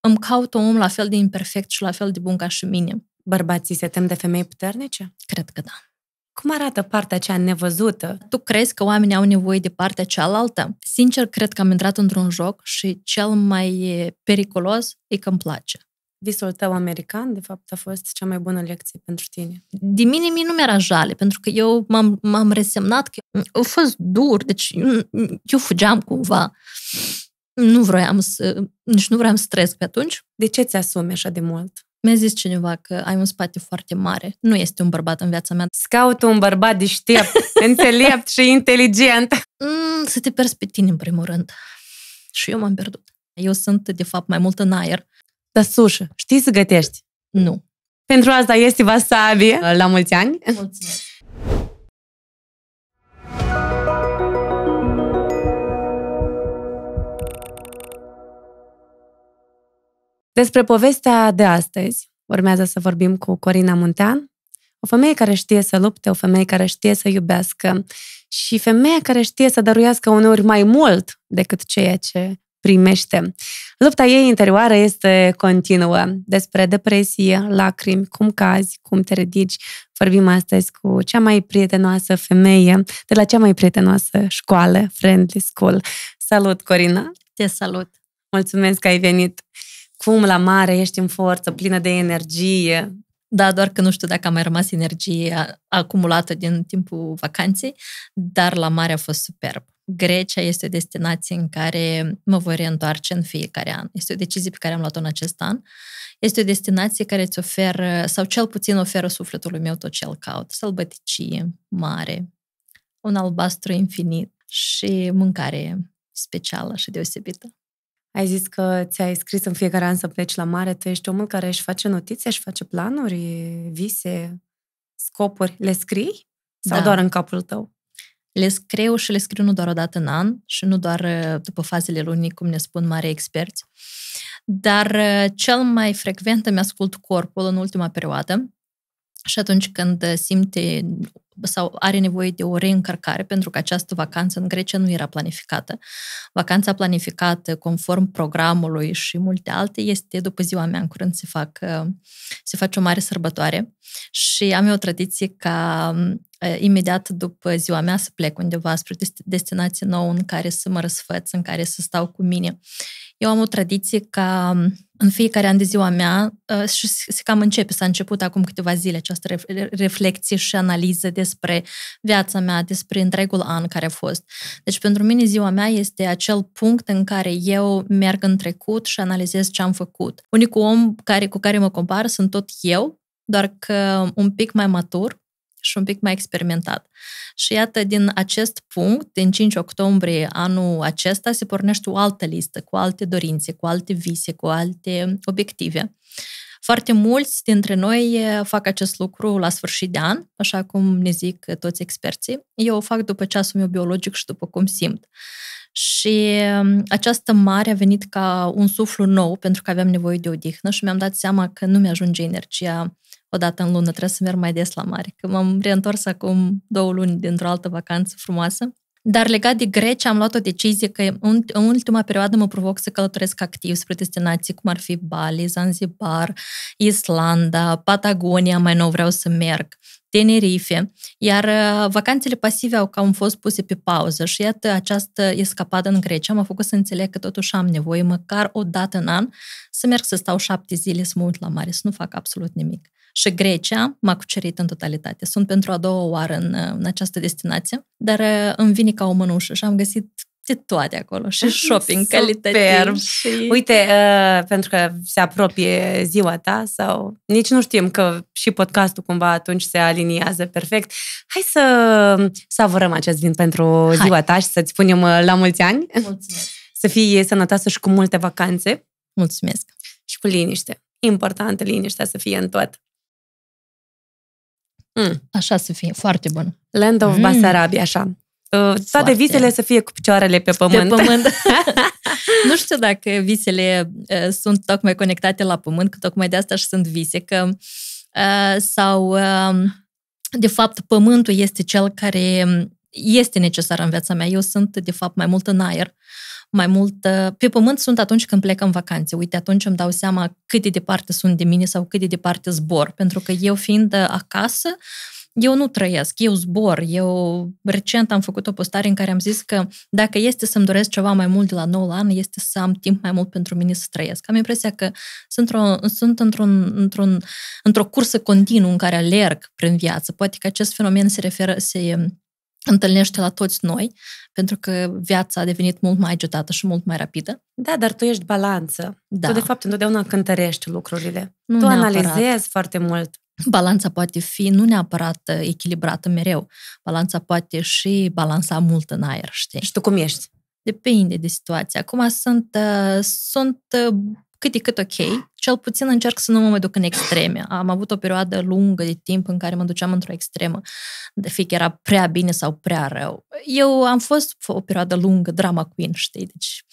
îmi caut un om la fel de imperfect și la fel de bun ca și mine. Bărbații se tem de femei puternice? Cred că da. Cum arată partea cea nevăzută? Tu crezi că oamenii au nevoie de partea cealaltă? Sincer, cred că am intrat într-un joc și cel mai periculos e că îmi place. Visul tău american, de fapt, a fost cea mai bună lecție pentru tine. De mine mie nu mi-era jale, pentru că eu m-am, m-am resemnat că a fost dur, deci eu, eu fugeam cumva. Nu vroiam să, nici nu vroiam să trăiesc pe atunci. De ce ți-asumi așa de mult? Mi-a zis cineva că ai un spate foarte mare. Nu este un bărbat în viața mea. Scaut caut un bărbat deștept, înțelept și inteligent. Mm, să te pierzi pe tine, în primul rând. Și eu m-am pierdut. Eu sunt, de fapt, mai mult în aer. Dar sușă, știi să gătești? Nu. Pentru asta este vasabi la mulți ani. Mulțumesc. Despre povestea de astăzi urmează să vorbim cu Corina Muntean, o femeie care știe să lupte, o femeie care știe să iubească și femeia care știe să dăruiască uneori mai mult decât ceea ce primește. Lupta ei interioară este continuă. Despre depresie, lacrimi, cum cazi, cum te ridici. Vorbim astăzi cu cea mai prietenoasă femeie de la cea mai prietenoasă școală, Friendly School. Salut, Corina! Te salut! Mulțumesc că ai venit! cum la mare ești în forță, plină de energie. Da, doar că nu știu dacă a mai rămas energie acumulată din timpul vacanței, dar la mare a fost superb. Grecia este o destinație în care mă voi reîntoarce în fiecare an. Este o decizie pe care am luat-o în acest an. Este o destinație care îți oferă, sau cel puțin oferă sufletului meu tot ce îl caut. Sălbăticie, mare, un albastru infinit și mâncare specială și deosebită. Ai zis că ți-ai scris în fiecare an să pleci la mare. Tu ești omul care își face notițe, își face planuri, vise, scopuri. Le scrii? Sau da. doar în capul tău? Le scriu și le scriu nu doar o dată în an și nu doar uh, după fazele lunii, cum ne spun mari experți. Dar uh, cel mai frecvent îmi ascult corpul în ultima perioadă și atunci când uh, simte sau are nevoie de o reîncărcare, pentru că această vacanță în Grecia nu era planificată. Vacanța planificată conform programului și multe alte este după ziua mea, în curând se, fac, se face o mare sărbătoare și am eu o tradiție ca eh, imediat după ziua mea să plec undeva spre destinație nouă în care să mă răsfăț, în care să stau cu mine. Eu am o tradiție ca în fiecare an de ziua mea uh, și se cam începe, s-a început acum câteva zile această reflexie și analiză despre viața mea, despre întregul an care a fost. Deci pentru mine ziua mea este acel punct în care eu merg în trecut și analizez ce am făcut. Unicul om care, cu care mă compar sunt tot eu, doar că un pic mai matur, și un pic mai experimentat. Și iată, din acest punct, din 5 octombrie anul acesta, se pornește o altă listă cu alte dorințe, cu alte vise, cu alte obiective. Foarte mulți dintre noi fac acest lucru la sfârșit de an, așa cum ne zic toți experții. Eu o fac după ceasul meu biologic și după cum simt. Și această mare a venit ca un suflu nou pentru că aveam nevoie de odihnă și mi-am dat seama că nu mi-ajunge energia o dată în lună, trebuie să merg mai des la mare, că m-am reîntors acum două luni dintr-o altă vacanță frumoasă. Dar legat de Grecia, am luat o decizie că în, ultima perioadă mă provoc să călătoresc activ spre destinații cum ar fi Bali, Zanzibar, Islanda, Patagonia, mai nou vreau să merg. Tenerife, iar uh, vacanțele pasive au cam fost puse pe pauză și iată această escapadă în Grecia m-a făcut să înțeleg că totuși am nevoie măcar o dată în an să merg să stau șapte zile să mă uit la mare, să nu fac absolut nimic și Grecia m-a cucerit în totalitate. Sunt pentru a doua oară în, în această destinație, dar uh, îmi vine ca o mânușă și am găsit de toate acolo. Și ah, shopping calitativ. Și... Uite, uh, pentru că se apropie ziua ta sau nici nu știm că și podcastul cumva atunci se aliniază perfect. Hai să savurăm acest vin pentru Hai. ziua ta și să-ți spunem uh, la mulți ani. Mulțumesc. Să fii sănătoasă și cu multe vacanțe. Mulțumesc. Și cu liniște. Importantă liniștea să fie în tot. Mm. Așa să fie, foarte bun. Land of mm. Basarabia, așa. Uh, toate foarte. visele să fie cu picioarele pe pământ. Pe pământ. nu știu dacă visele uh, sunt tocmai conectate la pământ, că tocmai de asta și sunt vise, că uh, sau um, de fapt pământul este cel care um, este necesar în viața mea. Eu sunt de fapt mai mult în aer. Uh, mai mult uh, pe pământ sunt atunci când plec în vacanțe. Uite, atunci îmi dau seama cât de departe sunt de mine sau cât de departe zbor, pentru că eu fiind uh, acasă, eu nu trăiesc, eu zbor. Eu recent am făcut o postare în care am zis că dacă este să-mi doresc ceva mai mult de la 9 la an, este să am timp mai mult pentru mine să trăiesc. Am impresia că sunt, într-o, sunt într-un, într-un, într-o cursă continuă în care alerg prin viață. Poate că acest fenomen se referă, se întâlnește la toți noi, pentru că viața a devenit mult mai agitată și mult mai rapidă. Da, dar tu ești balanță. Da. Tu, de fapt, întotdeauna cântărești lucrurile. Nu tu neapărat. analizezi foarte mult. Balanța poate fi nu neapărat uh, echilibrată mereu. Balanța poate și balansa mult în aer, știi? Și tu cum ești? Depinde de situație. Acum sunt, uh, sunt uh, cât e cât ok, cel puțin încerc să nu mă mai duc în extreme. Am avut o perioadă lungă de timp în care mă duceam într-o extremă, de fie că era prea bine sau prea rău. Eu am fost o perioadă lungă, drama queen, știi, deci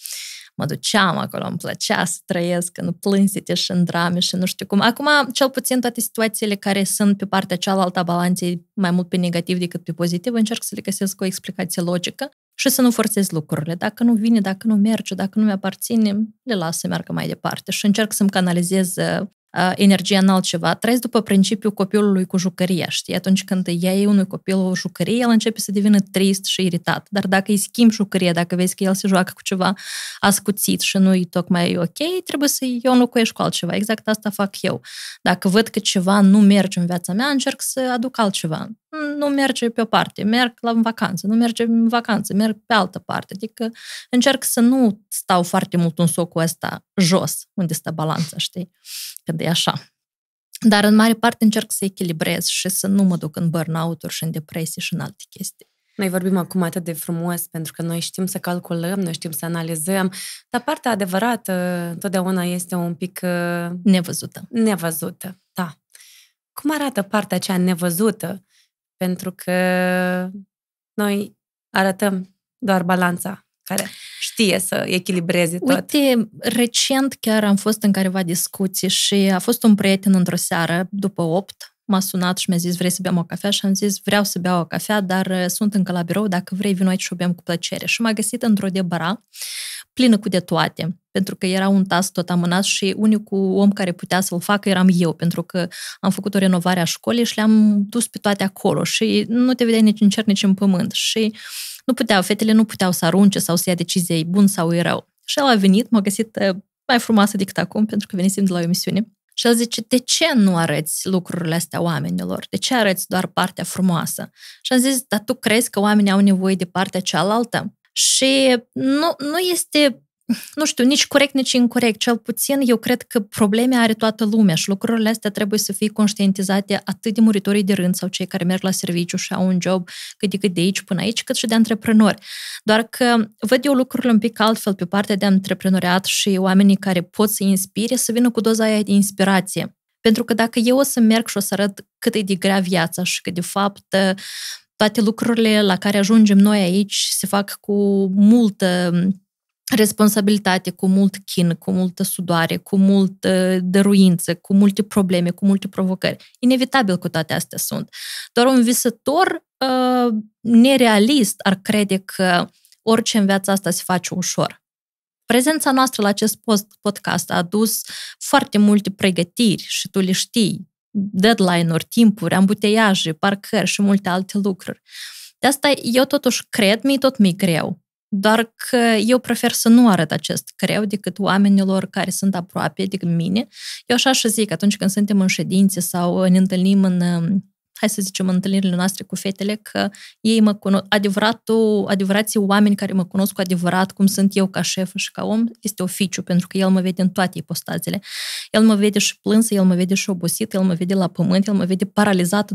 mă duceam acolo, îmi plăcea să trăiesc în plânsete și în drame și nu știu cum. Acum, cel puțin toate situațiile care sunt pe partea cealaltă a balanței, mai mult pe negativ decât pe pozitiv, încerc să le găsesc o explicație logică și să nu forțez lucrurile. Dacă nu vine, dacă nu merge, dacă nu mi-aparține, le las să meargă mai departe și încerc să-mi canalizez uh, uh, energia în altceva. Trăiesc după principiul copilului cu jucăria, știi? Atunci când iei unui copil o jucărie, el începe să devină trist și iritat. Dar dacă îi schimbi jucăria, dacă vezi că el se joacă cu ceva ascuțit și nu-i tocmai ok, trebuie să-i înlocuiești cu altceva. Exact asta fac eu. Dacă văd că ceva nu merge în viața mea, încerc să aduc altceva nu merge pe o parte, merg la în vacanță, nu merge în vacanță, merg pe altă parte. Adică încerc să nu stau foarte mult în socul ăsta jos, unde stă balanța, știi? Când e așa. Dar în mare parte încerc să echilibrez și să nu mă duc în burnout-uri și în depresii și în alte chestii. Noi vorbim acum atât de frumos pentru că noi știm să calculăm, noi știm să analizăm, dar partea adevărată întotdeauna este un pic... Uh, nevăzută. Nevăzută, da. Cum arată partea aceea nevăzută pentru că noi arătăm doar balanța care știe să echilibreze tot. Uite, recent chiar am fost în careva discuții și a fost un prieten într-o seară după 8 m-a sunat și mi-a zis vrei să beam o cafea și am zis vreau să beau o cafea, dar uh, sunt încă la birou, dacă vrei vin aici și o beam cu plăcere. Și m-a găsit într-o debara plină cu de toate, pentru că era un tas tot amânat și unicul om care putea să-l facă eram eu, pentru că am făcut o renovare a școlii și le-am dus pe toate acolo și nu te vedeai nici în cer, nici în pământ. Și nu puteau, fetele nu puteau să arunce sau să ia decizii bun sau erau. rău. Și el a venit, m-a găsit uh, mai frumoasă decât acum, pentru că venisem de la o emisiune și el zice, de ce nu arăți lucrurile astea oamenilor? De ce arăți doar partea frumoasă? Și am zis, dar tu crezi că oamenii au nevoie de partea cealaltă? Și nu, nu este nu știu, nici corect, nici incorrect. Cel puțin eu cred că probleme are toată lumea și lucrurile astea trebuie să fie conștientizate atât de muritorii de rând sau cei care merg la serviciu și au un job cât de cât de aici până aici, cât și de antreprenori. Doar că văd eu lucrurile un pic altfel pe partea de antreprenoriat și oamenii care pot să inspire să vină cu doza aia de inspirație. Pentru că dacă eu o să merg și o să arăt cât e de grea viața și că de fapt toate lucrurile la care ajungem noi aici se fac cu multă responsabilitate, cu mult chin, cu multă sudoare, cu multă dăruință, cu multe probleme, cu multe provocări. Inevitabil cu toate astea sunt. Doar un visător uh, nerealist ar crede că orice în viața asta se face ușor. Prezența noastră la acest post podcast a adus foarte multe pregătiri și tu le știi, deadline-uri, timpuri, ambuteiaje, parcări și multe alte lucruri. De asta eu totuși cred, mi tot mi greu doar că eu prefer să nu arăt acest creu decât oamenilor care sunt aproape de adică mine. Eu așa și zic, atunci când suntem în ședințe sau ne întâlnim în, um, hai să zicem, întâlnirile noastre cu fetele, că ei mă cunosc, adevăratul, adevărații oameni care mă cunosc cu adevărat, cum sunt eu ca șef și ca om, este oficiu, pentru că el mă vede în toate ipostazele. El mă vede și plânsă, el mă vede și obosit, el mă vede la pământ, el mă vede paralizat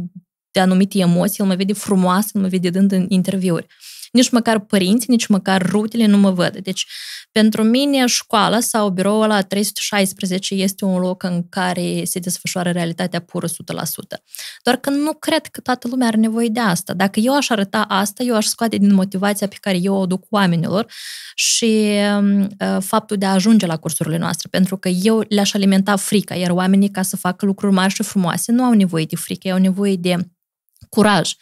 de anumite emoții, el mă vede frumoasă, el mă vede dând în interviuri. Uh, nici măcar părinții, nici măcar rutele nu mă văd. Deci, pentru mine, școala sau biroul la 316 este un loc în care se desfășoară realitatea pură 100%. Doar că nu cred că toată lumea are nevoie de asta. Dacă eu aș arăta asta, eu aș scoate din motivația pe care eu o duc oamenilor și uh, faptul de a ajunge la cursurile noastre, pentru că eu le-aș alimenta frica, iar oamenii ca să facă lucruri mari și frumoase nu au nevoie de frică, au nevoie de curaj.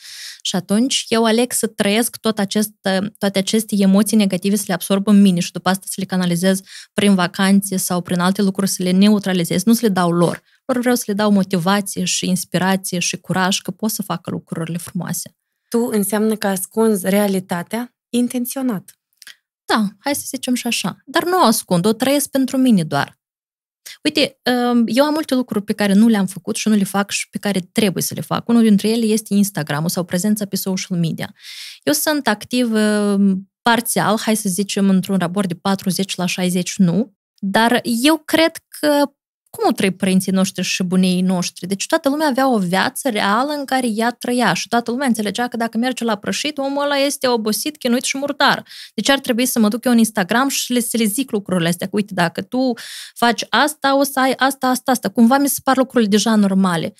Și atunci eu aleg să trăiesc tot acest, toate aceste emoții negative, să le absorb în mine și după asta să le canalizez prin vacanțe sau prin alte lucruri, să le neutralizez, nu să le dau lor. Lor vreau să le dau motivație și inspirație și curaj că pot să facă lucrurile frumoase. Tu înseamnă că ascunzi realitatea intenționat. Da, hai să zicem și așa. Dar nu o ascund, o trăiesc pentru mine doar. Uite, um, eu am multe lucruri pe care nu le-am făcut și nu le fac și pe care trebuie să le fac. Unul dintre ele este Instagram sau prezența pe social media. Eu sunt activ um, parțial, hai să zicem, într-un raport de 40 la 60 nu, dar eu cred că cum o trăi părinții noștri și bunii noștri? Deci toată lumea avea o viață reală în care ea trăia și toată lumea înțelegea că dacă merge la prășit, omul ăla este obosit, chinuit și murdar. Deci ar trebui să mă duc eu în Instagram și le, să le zic lucrurile astea. Că, uite, dacă tu faci asta, o să ai asta, asta, asta. Cumva mi se par lucrurile deja normale.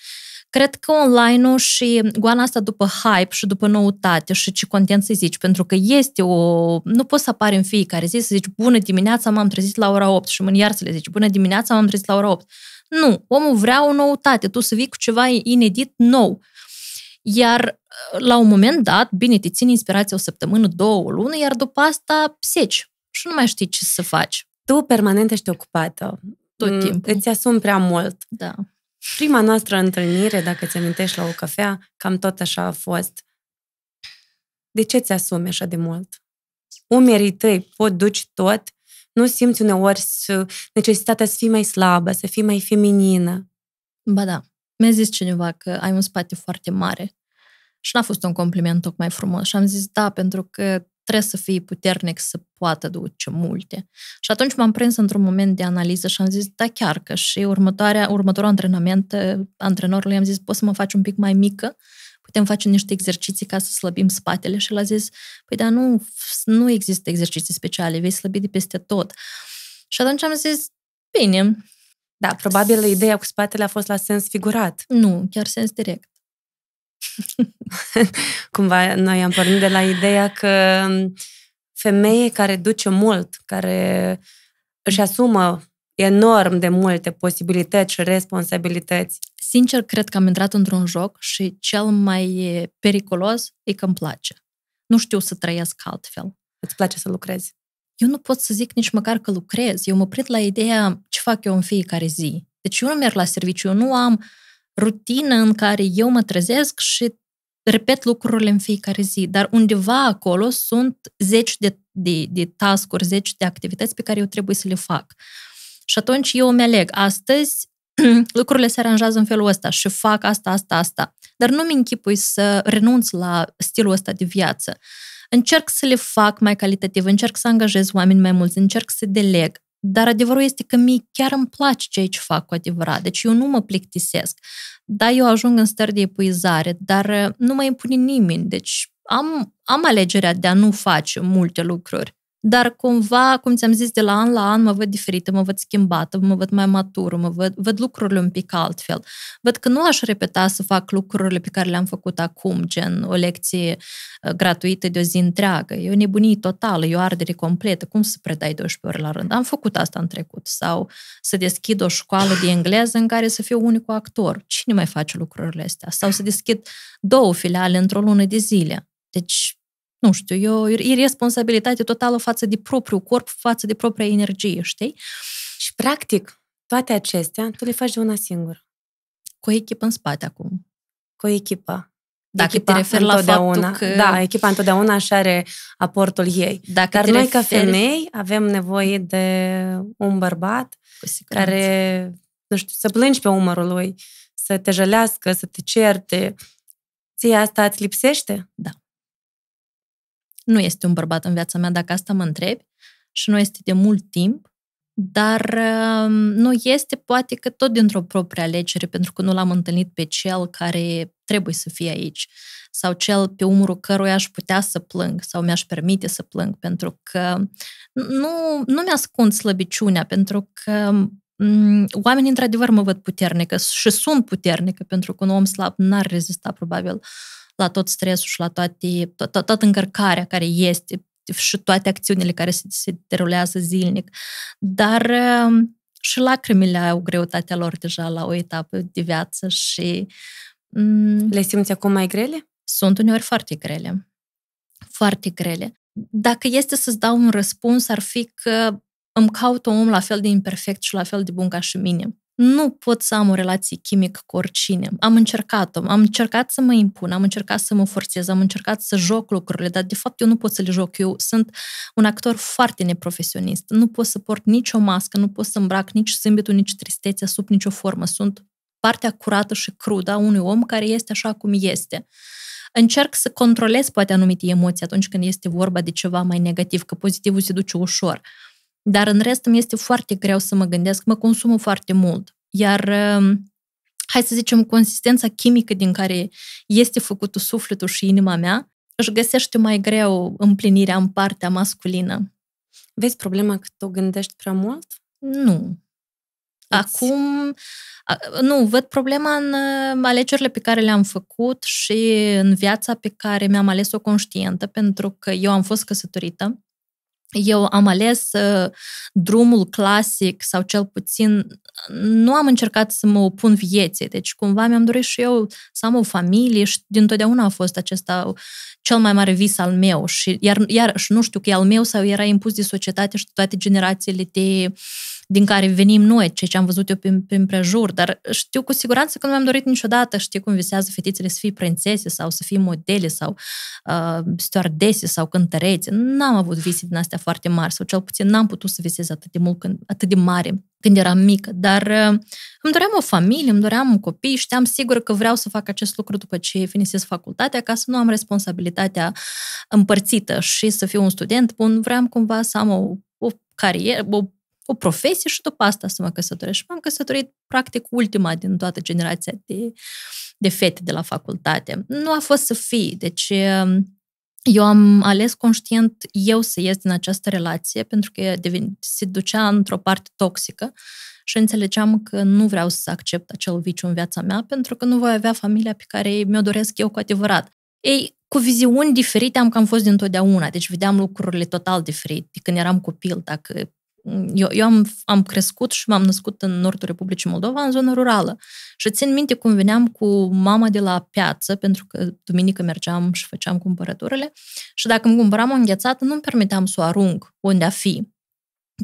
Cred că online-ul și goana asta după hype și după noutate și ce content să zici, pentru că este o... Nu poți să apari în fiecare zi să zici, bună dimineața, m-am trezit la ora 8 și mă iar să le zici, bună dimineața, m-am trezit la ora 8. Nu, omul vrea o noutate, tu să vii cu ceva inedit nou. Iar uh, la un moment dat, bine, te ține inspirația o săptămână, două, o lună, iar după asta seci și nu mai știi ce să faci. Tu permanent ești ocupată. Tot mm, timpul. Îți asumi prea mult. Da. Prima noastră întâlnire, dacă ți amintești la o cafea, cam tot așa a fost. De ce ți-asumi așa de mult? Umerii tăi pot duci tot? Nu simți uneori necesitatea să fii mai slabă, să fii mai feminină? Ba da. Mi-a zis cineva că ai un spate foarte mare. Și n-a fost un compliment tocmai frumos. Și am zis da, pentru că trebuie să fii puternic să poată duce multe. Și atunci m-am prins într-un moment de analiză și am zis, da, chiar că și următoarea, următorul antrenament, antrenorului am zis, poți să mă faci un pic mai mică, putem face niște exerciții ca să slăbim spatele și l-a zis, păi da, nu, nu există exerciții speciale, vei slăbi de peste tot. Și atunci am zis, bine. Da, probabil ideea cu spatele a fost la sens figurat. Nu, chiar sens direct. Cumva noi am pornit de la ideea că um, femeie care duce mult, care își asumă enorm de multe posibilități și responsabilități. Sincer, cred că am intrat într-un joc și cel mai periculos e că îmi place. Nu știu să trăiesc altfel. Îți place să lucrezi? Eu nu pot să zic nici măcar că lucrez. Eu mă prind la ideea ce fac eu în fiecare zi. Deci eu nu merg la serviciu, eu nu am uh, rutină în care eu mă trezesc și repet lucrurile în fiecare zi, dar undeva acolo sunt zeci de, de, de task-uri, zeci de activități pe care eu trebuie să le fac. Și atunci eu îmi aleg astăzi lucrurile se aranjează în felul ăsta și fac asta, asta, asta. Dar nu-mi închipui să renunț la stilul ăsta de viață. Încerc să le fac mai calitativ, încerc să angajez oameni mai mulți, încerc să deleg. Dar adevărul este că mie chiar îmi place ceea ce fac cu adevărat. Deci eu nu mă plictisesc. Da, eu ajung în stări de epuizare, dar uh, nu mă impune nimeni. Deci am, am alegerea de a nu face multe lucruri dar cumva, cum ți-am zis, de la an la an mă văd diferită, mă văd schimbată, mă văd mai matură, mă văd, văd lucrurile un pic altfel. Văd că nu aș repeta să fac lucrurile pe care le-am făcut acum, gen o lecție uh, gratuită de o zi întreagă. E o nebunie totală, e o ardere completă. Cum să predai 12 ore la rând? Am făcut asta în trecut. Sau să deschid o școală de engleză în care să fiu unicul actor. Cine mai face lucrurile astea? Sau să deschid două filiale într-o lună de zile. Deci nu știu, e o irresponsabilitate totală față de propriul corp, față de propria energie, știi? Și, practic, toate acestea tu le faci de una singură. Cu o echipă în spate acum. Cu o echipă. Dacă echipa te referi la faptul că... Da, echipa întotdeauna așa are aportul ei. Dacă Dar noi, referi... ca femei, avem nevoie de un bărbat care, nu știu, să plângi pe umărul lui, să te jălească, să te certe. Ție asta îți lipsește? Da nu este un bărbat în viața mea, dacă asta mă întrebi, și nu este de mult timp, dar um, nu este poate că tot dintr-o proprie alegere, pentru că nu l-am întâlnit pe cel care trebuie să fie aici sau cel pe umărul căruia aș putea să plâng sau mi-aș permite să plâng, pentru că nu, nu mi-ascund slăbiciunea, pentru că mm, oamenii într-adevăr mă văd puternică și sunt puternică, pentru că un om slab n-ar rezista probabil la tot stresul și la toate, to- to- toată încărcarea care este și toate acțiunile care se, se derulează zilnic. Dar um, și lacrimile au greutatea lor deja la o etapă de viață și... Mm, Le simți acum mai grele? Sunt uneori foarte grele. Foarte grele. Dacă este să-ți dau un răspuns, ar fi că îmi caut un om la fel de imperfect și la fel de bun ca și mine nu pot să am o relație chimică cu oricine. Am încercat-o, am încercat să mă impun, am încercat să mă forțez, am încercat să joc lucrurile, dar de fapt eu nu pot să le joc. Eu sunt un actor foarte neprofesionist. Nu pot să port nicio mască, nu pot să îmbrac nici zâmbetul, nici tristețea sub nicio formă. Sunt partea curată și crudă a unui om care este așa cum este încerc să controlez poate anumite emoții atunci când este vorba de ceva mai negativ, că pozitivul se duce ușor. Dar în rest îmi este foarte greu să mă gândesc, mă consumă foarte mult. Iar, ehm, hai să zicem, consistența chimică din care este făcut sufletul și inima mea își găsește mai greu împlinirea în partea masculină. Vezi problema că tu gândești prea mult? Nu. Acum, nu, văd problema în ehm, alegerile pe care le-am făcut și în viața pe care mi-am ales-o conștientă, pentru că eu am fost căsătorită eu am ales uh, drumul clasic sau cel puțin nu am încercat să mă opun vieții, deci cumva mi-am dorit și eu să am o familie și dintotdeauna a fost acesta cel mai mare vis al meu și iar, iar și nu știu că e al meu sau era impus de societate și toate generațiile te din care venim noi, ceea ce am văzut eu prin, prin prejur, dar știu cu siguranță că nu mi-am dorit niciodată, știi cum visează fetițele să fie prințese sau să fie modele sau uh, stewardese sau cântărețe. N-am avut vise din astea foarte mari sau cel puțin n-am putut să visez atât de mult, când, atât de mare când eram mică, dar uh, îmi doream o familie, îmi doream un copii, știam sigur că vreau să fac acest lucru după ce finisesc facultatea ca să nu am responsabilitatea împărțită și să fiu un student bun, vreau cumva să am o, o carieră, o o profesie și după asta să mă căsătoresc. Și m-am căsătorit practic ultima din toată generația de, de fete de la facultate. Nu a fost să fii, deci um, eu am ales conștient eu să ies din această relație pentru că se ducea într-o parte toxică și înțelegeam că nu vreau să accept acel viciu în viața mea pentru că nu voi avea familia pe care mi-o doresc eu cu adevărat. Ei, cu viziuni diferite am cam fost dintotdeauna, deci vedeam lucrurile total diferit. Când eram copil, dacă eu, eu am, am crescut și m-am născut în nordul Republicii Moldova, în zonă rurală. Și țin minte cum veneam cu mama de la piață, pentru că duminică mergeam și făceam cumpărăturile, și dacă îmi cumpăram o înghețată, nu-mi permiteam să o arunc unde a fi.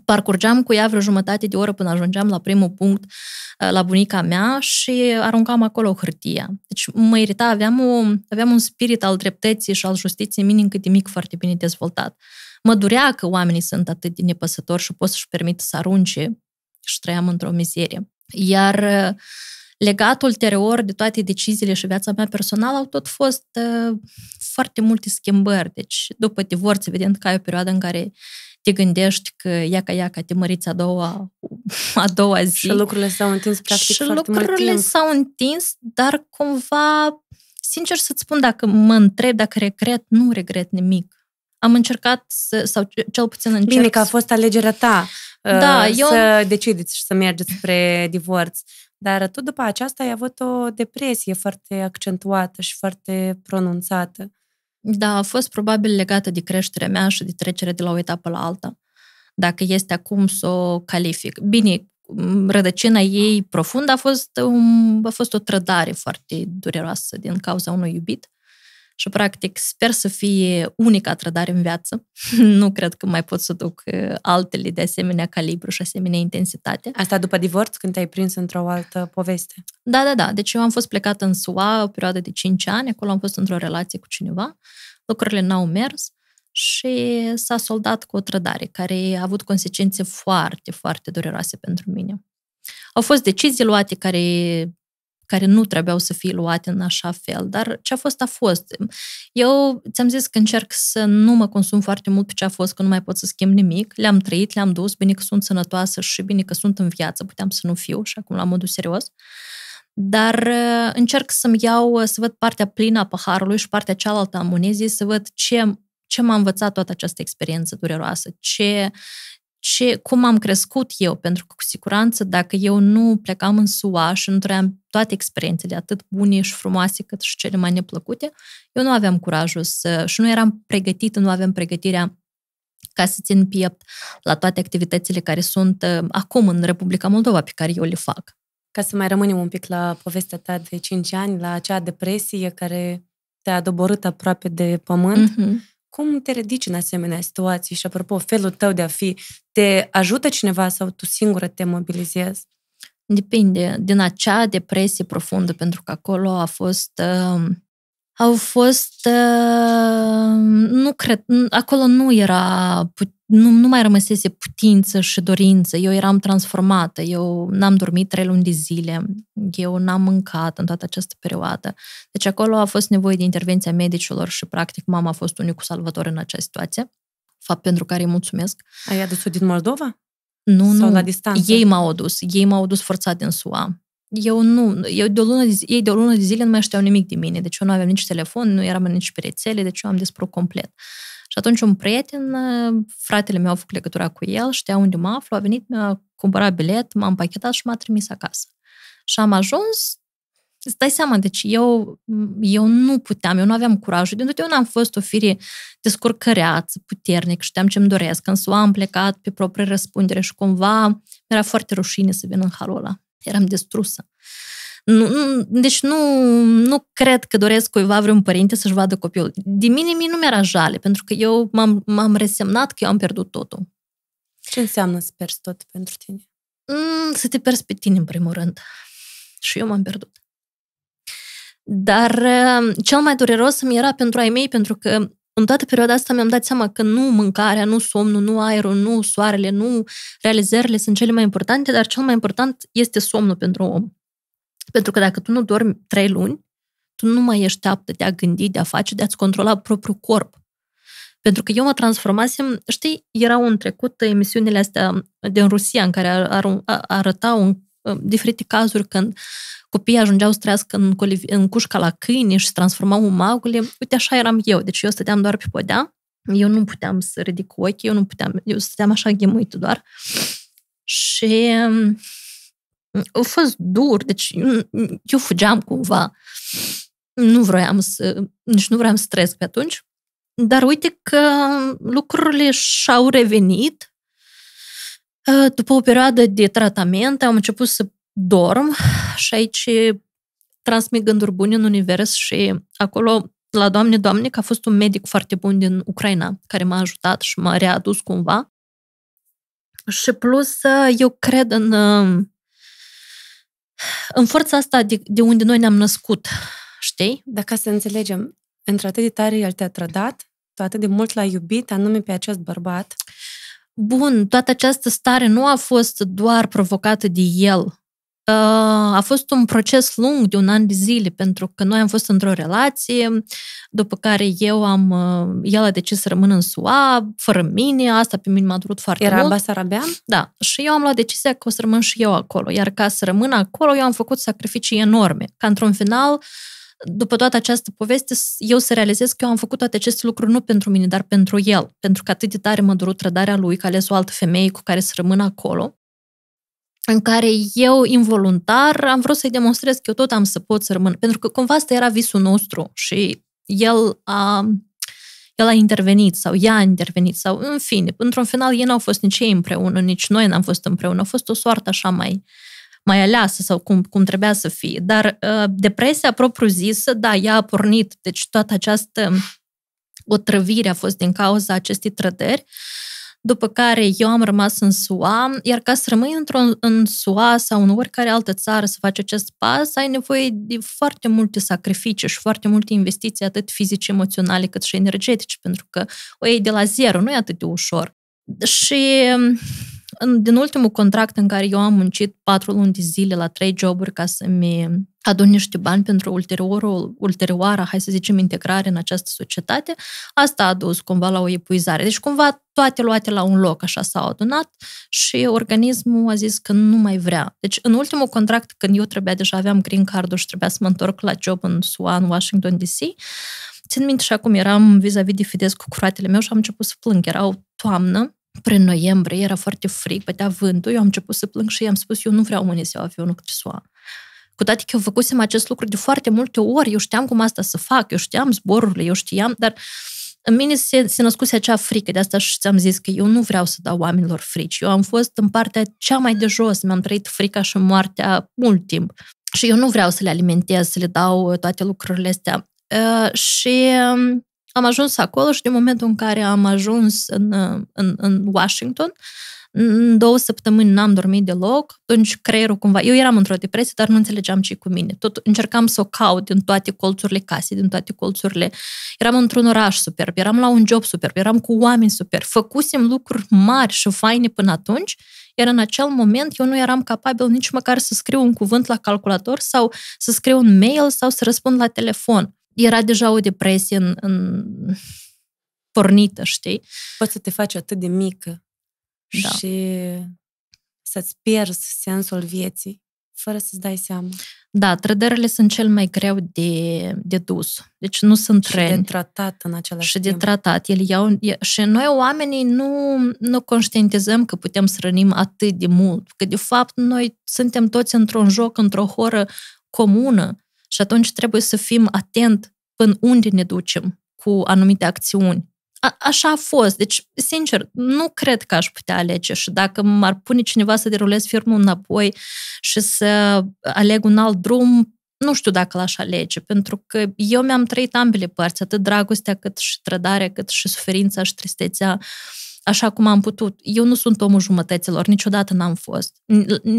Parcurgeam cu ea vreo jumătate de oră până ajungeam la primul punct uh, la bunica mea și aruncam acolo hârtia. Deci mă irita, aveam, o, aveam un spirit al dreptății și al justiției minim cât de mic foarte bine dezvoltat. Mă durea că oamenii sunt atât de nepăsători și pot să-și permită să arunce și trăiam într-o mizerie. Iar uh, legat ulterior de toate deciziile și viața mea personală au tot fost uh, foarte multe schimbări. Deci, după divorț, evident că ai o perioadă în care te gândești că iaca, iaca, te măriți a doua, a doua zi. Și lucrurile s-au întins practic și foarte lucrurile mult s-au întins, dar cumva, sincer să-ți spun, dacă mă întreb dacă regret, nu regret nimic am încercat, să, sau cel puțin încerc... Bine că a fost alegerea ta da, să uh, eu... să decideți și să mergeți spre divorț. Dar tu după aceasta ai avut o depresie foarte accentuată și foarte pronunțată. Da, a fost probabil legată de creșterea mea și de trecerea de la o etapă la alta. Dacă este acum să o calific. Bine, rădăcina ei profundă a fost, un, a fost o trădare foarte dureroasă din cauza unui iubit și practic sper să fie unica trădare în viață. nu cred că mai pot să duc uh, altele de asemenea calibru și asemenea intensitate. Asta după divorț, când te-ai prins într-o altă poveste? Da, da, da. Deci eu am fost plecată în SUA o perioadă de 5 ani, acolo am fost într-o relație cu cineva, lucrurile n-au mers și s-a soldat cu o trădare care a avut consecințe foarte, foarte dureroase pentru mine. Au fost decizii luate care care nu trebuiau să fie luate în așa fel, dar ce a fost, a fost. Eu ți-am zis că încerc să nu mă consum foarte mult pe ce a fost, că nu mai pot să schimb nimic. Le-am trăit, le-am dus, bine că sunt sănătoasă și bine că sunt în viață, puteam să nu fiu și acum la modul serios dar uh, încerc să-mi iau, uh, să văd partea plină a paharului și partea cealaltă a monezii, să văd ce, ce m-a învățat toată această experiență dureroasă, ce, ce, cum am crescut eu, pentru că cu siguranță dacă eu nu plecam în SUA și nu trăiam toate experiențele, atât bune și frumoase cât și cele mai neplăcute, eu nu aveam curajul să, și nu eram pregătită, nu aveam pregătirea ca să țin piept la toate activitățile care sunt uh, acum în Republica Moldova pe care eu le fac. Ca să mai rămânem un pic la povestea ta de 5 ani, la acea depresie care te-a doborât aproape de pământ, mm-hmm cum te ridici în asemenea situații și, apropo, felul tău de a fi, te ajută cineva sau tu singură te mobilizezi? Depinde din acea depresie profundă, pentru că acolo a fost uh, au fost... Uh, nu cred... Acolo nu era... Nu, nu mai rămăsese putință și dorință. Eu eram transformată. Eu n-am dormit trei luni de zile. Eu n-am mâncat în toată această perioadă. Deci acolo a fost nevoie de intervenția medicilor și, practic, mama a fost unicul salvator în acea situație. Fapt pentru care îi mulțumesc. Ai adus-o din Moldova? Nu, Sau nu. la distanță? Ei m-au adus. Ei m-au adus forțat din SUA eu nu, eu de o lună, ei de o lună de zile nu mai știau nimic de mine, deci eu nu aveam nici telefon, nu eram nici pe rețele, deci eu am despre complet. Și atunci un prieten, ă, fratele meu a făcut legătura cu el, știa unde mă aflu, a venit, mi-a cumpărat bilet, m-a împachetat și m-a trimis acasă. Și am ajuns, îți dai seama, deci eu, eu nu puteam, eu nu aveam curajul. Din n am fost o fire descurcăreață, puternic, știam ce-mi doresc, însă am plecat pe proprie răspundere și cumva mi-era foarte rușine să vin în halul ăla eram distrusă. Nu, nu, deci nu, nu cred că doresc cuiva vreun părinte să-și vadă copilul. De mine mie nu mi-era jale, pentru că eu m-am, m-am resemnat că eu am pierdut totul. Ce înseamnă să pierzi tot pentru tine? Mm, să te pierzi pe tine, în primul rând. Și eu m-am pierdut. Dar uh, cel mai dureros mi era pentru ai mei, pentru că în toată perioada asta mi-am dat seama că nu mâncarea, nu somnul, nu aerul, nu soarele, nu realizările sunt cele mai importante, dar cel mai important este somnul pentru om. Pentru că dacă tu nu dormi trei luni, tu nu mai ești aptă de a gândi, de a face, de a-ți controla propriul corp. Pentru că eu mă transformasem, știi, erau în trecut emisiunile astea din Rusia în care ar, ar, arătau un Ă, diferite cazuri când copiii ajungeau să trăiască în, coliv- în cușca la câini și se transformau în magule. Uite, așa eram eu. Deci eu stăteam doar pe podea, eu nu puteam să ridic ochii, eu nu puteam, eu stăteam așa ghemuit doar. Și mm, a fost dur, deci eu, mm, mm, eu fugeam cumva. Nu vroiam să, nici deci nu vroiam să trăiesc pe atunci. Dar uite că lucrurile și-au revenit după o perioadă de tratament am început să dorm și aici transmit gânduri bune în univers și acolo la Doamne, Doamne, că a fost un medic foarte bun din Ucraina care m-a ajutat și m-a readus cumva. Și plus, eu cred în, în forța asta de, de unde noi ne-am născut, știi? dacă să înțelegem, într-atât de tare el te-a trădat, atât de mult l a iubit, anume pe acest bărbat, bun, toată această stare nu a fost doar provocată de el. Uh, a fost un proces lung de un an de zile, pentru că noi am fost într-o relație, după care eu am, uh, el a decis să rămână în SUA, fără mine, asta pe mine m-a durut foarte Era mult. Era Basarabean? Da. Și eu am luat decizia că o să rămân și eu acolo. Iar ca să rămân acolo, eu am făcut sacrificii enorme. Ca într-un final, uh, după toată această poveste, eu să realizez că eu am făcut toate aceste lucruri nu pentru mine, dar pentru el. Pentru că atât de tare mă durut trădarea lui, că ales o altă femeie cu care să rămână acolo, în care eu, involuntar, am vrut să-i demonstrez că eu tot am să pot să rămân. Pentru că cumva asta era visul nostru și el a, el a intervenit sau ea a intervenit sau, în fine, într-un final ei n-au fost nici ei împreună, nici noi n-am fost împreună. A fost o soartă așa mai uh, mai aleasă sau cum, cum trebuia să fie. Dar uh, depresia propriu-zisă, da, ea a pornit, deci toată această otrăvire a fost din cauza acestei trădări, după care eu am rămas în SUA, iar ca să rămâi într-o, în SUA sau în oricare altă țară să faci acest pas, ai nevoie de foarte multe sacrificii și foarte multe investiții, atât fizice, emoționale, cât și energetice, pentru că o iei de la zero, nu e atât de ușor. Și în, din ultimul contract în care eu am muncit patru luni de zile la trei joburi ca să-mi adun niște bani pentru ulteriorul, ulterioara, hai să zicem, integrare în această societate, asta a dus cumva la o epuizare. Deci cumva toate luate la un loc așa s-au adunat și organismul a zis că nu mai vrea. Deci în ultimul contract, când eu trebuia, deja aveam green card și trebuia să mă întorc la job în SUA, în Washington DC, țin minte și acum eram vis-a-vis de Fidesz cu fratele meu și am început să plâng. o toamnă, prin noiembrie, era foarte frig, bătea vântul, eu am început să plâng și i-am spus, eu nu vreau mâine ziua avionul Crisoa. Cu toate că eu făcusem acest lucru de foarte multe ori, eu știam cum asta să fac, eu știam zborurile, eu știam, dar în mine se, se născuse acea frică, de asta și ți-am zis că eu nu vreau să dau oamenilor frici. Eu am fost în partea cea mai de jos, mi-am trăit frica și moartea mult timp. Și eu nu vreau să le alimentez, să le dau toate lucrurile astea. Uh, și am ajuns acolo și din momentul în care am ajuns în, în, în Washington, în două săptămâni n-am dormit deloc, atunci creierul cumva... Eu eram într-o depresie, dar nu înțelegeam ce cu mine. Tot încercam să o caut din toate colțurile casei, din toate colțurile... Eram într-un oraș superb, eram la un job superb, eram cu oameni super. Făcusem lucruri mari și faine până atunci, iar în acel moment eu nu eram capabil nici măcar să scriu un cuvânt la calculator sau să scriu un mail sau să răspund la telefon era deja o depresie în, în pornită, știi? Poți să te faci atât de mică da. și să-ți pierzi sensul vieții fără să-ți dai seama. Da, trădările sunt cel mai greu de, de dus. Deci nu sunt și treni. de tratat în același Și timp. de tratat. Ele iau, și noi oamenii nu, nu conștientizăm că putem să rănim atât de mult. Că de fapt noi suntem toți într-un joc, într-o horă comună și atunci trebuie să fim atent până unde ne ducem cu anumite acțiuni. A, așa a fost. Deci, sincer, nu cred că aș putea alege și dacă m-ar pune cineva să derulez firmul înapoi și să aleg un alt drum, nu știu dacă l-aș alege, pentru că eu mi-am trăit ambele părți, atât dragostea cât și trădarea, cât și suferința și tristețea. Uh, așa cum am putut. Eu nu sunt omul jumătăților, niciodată n-am fost.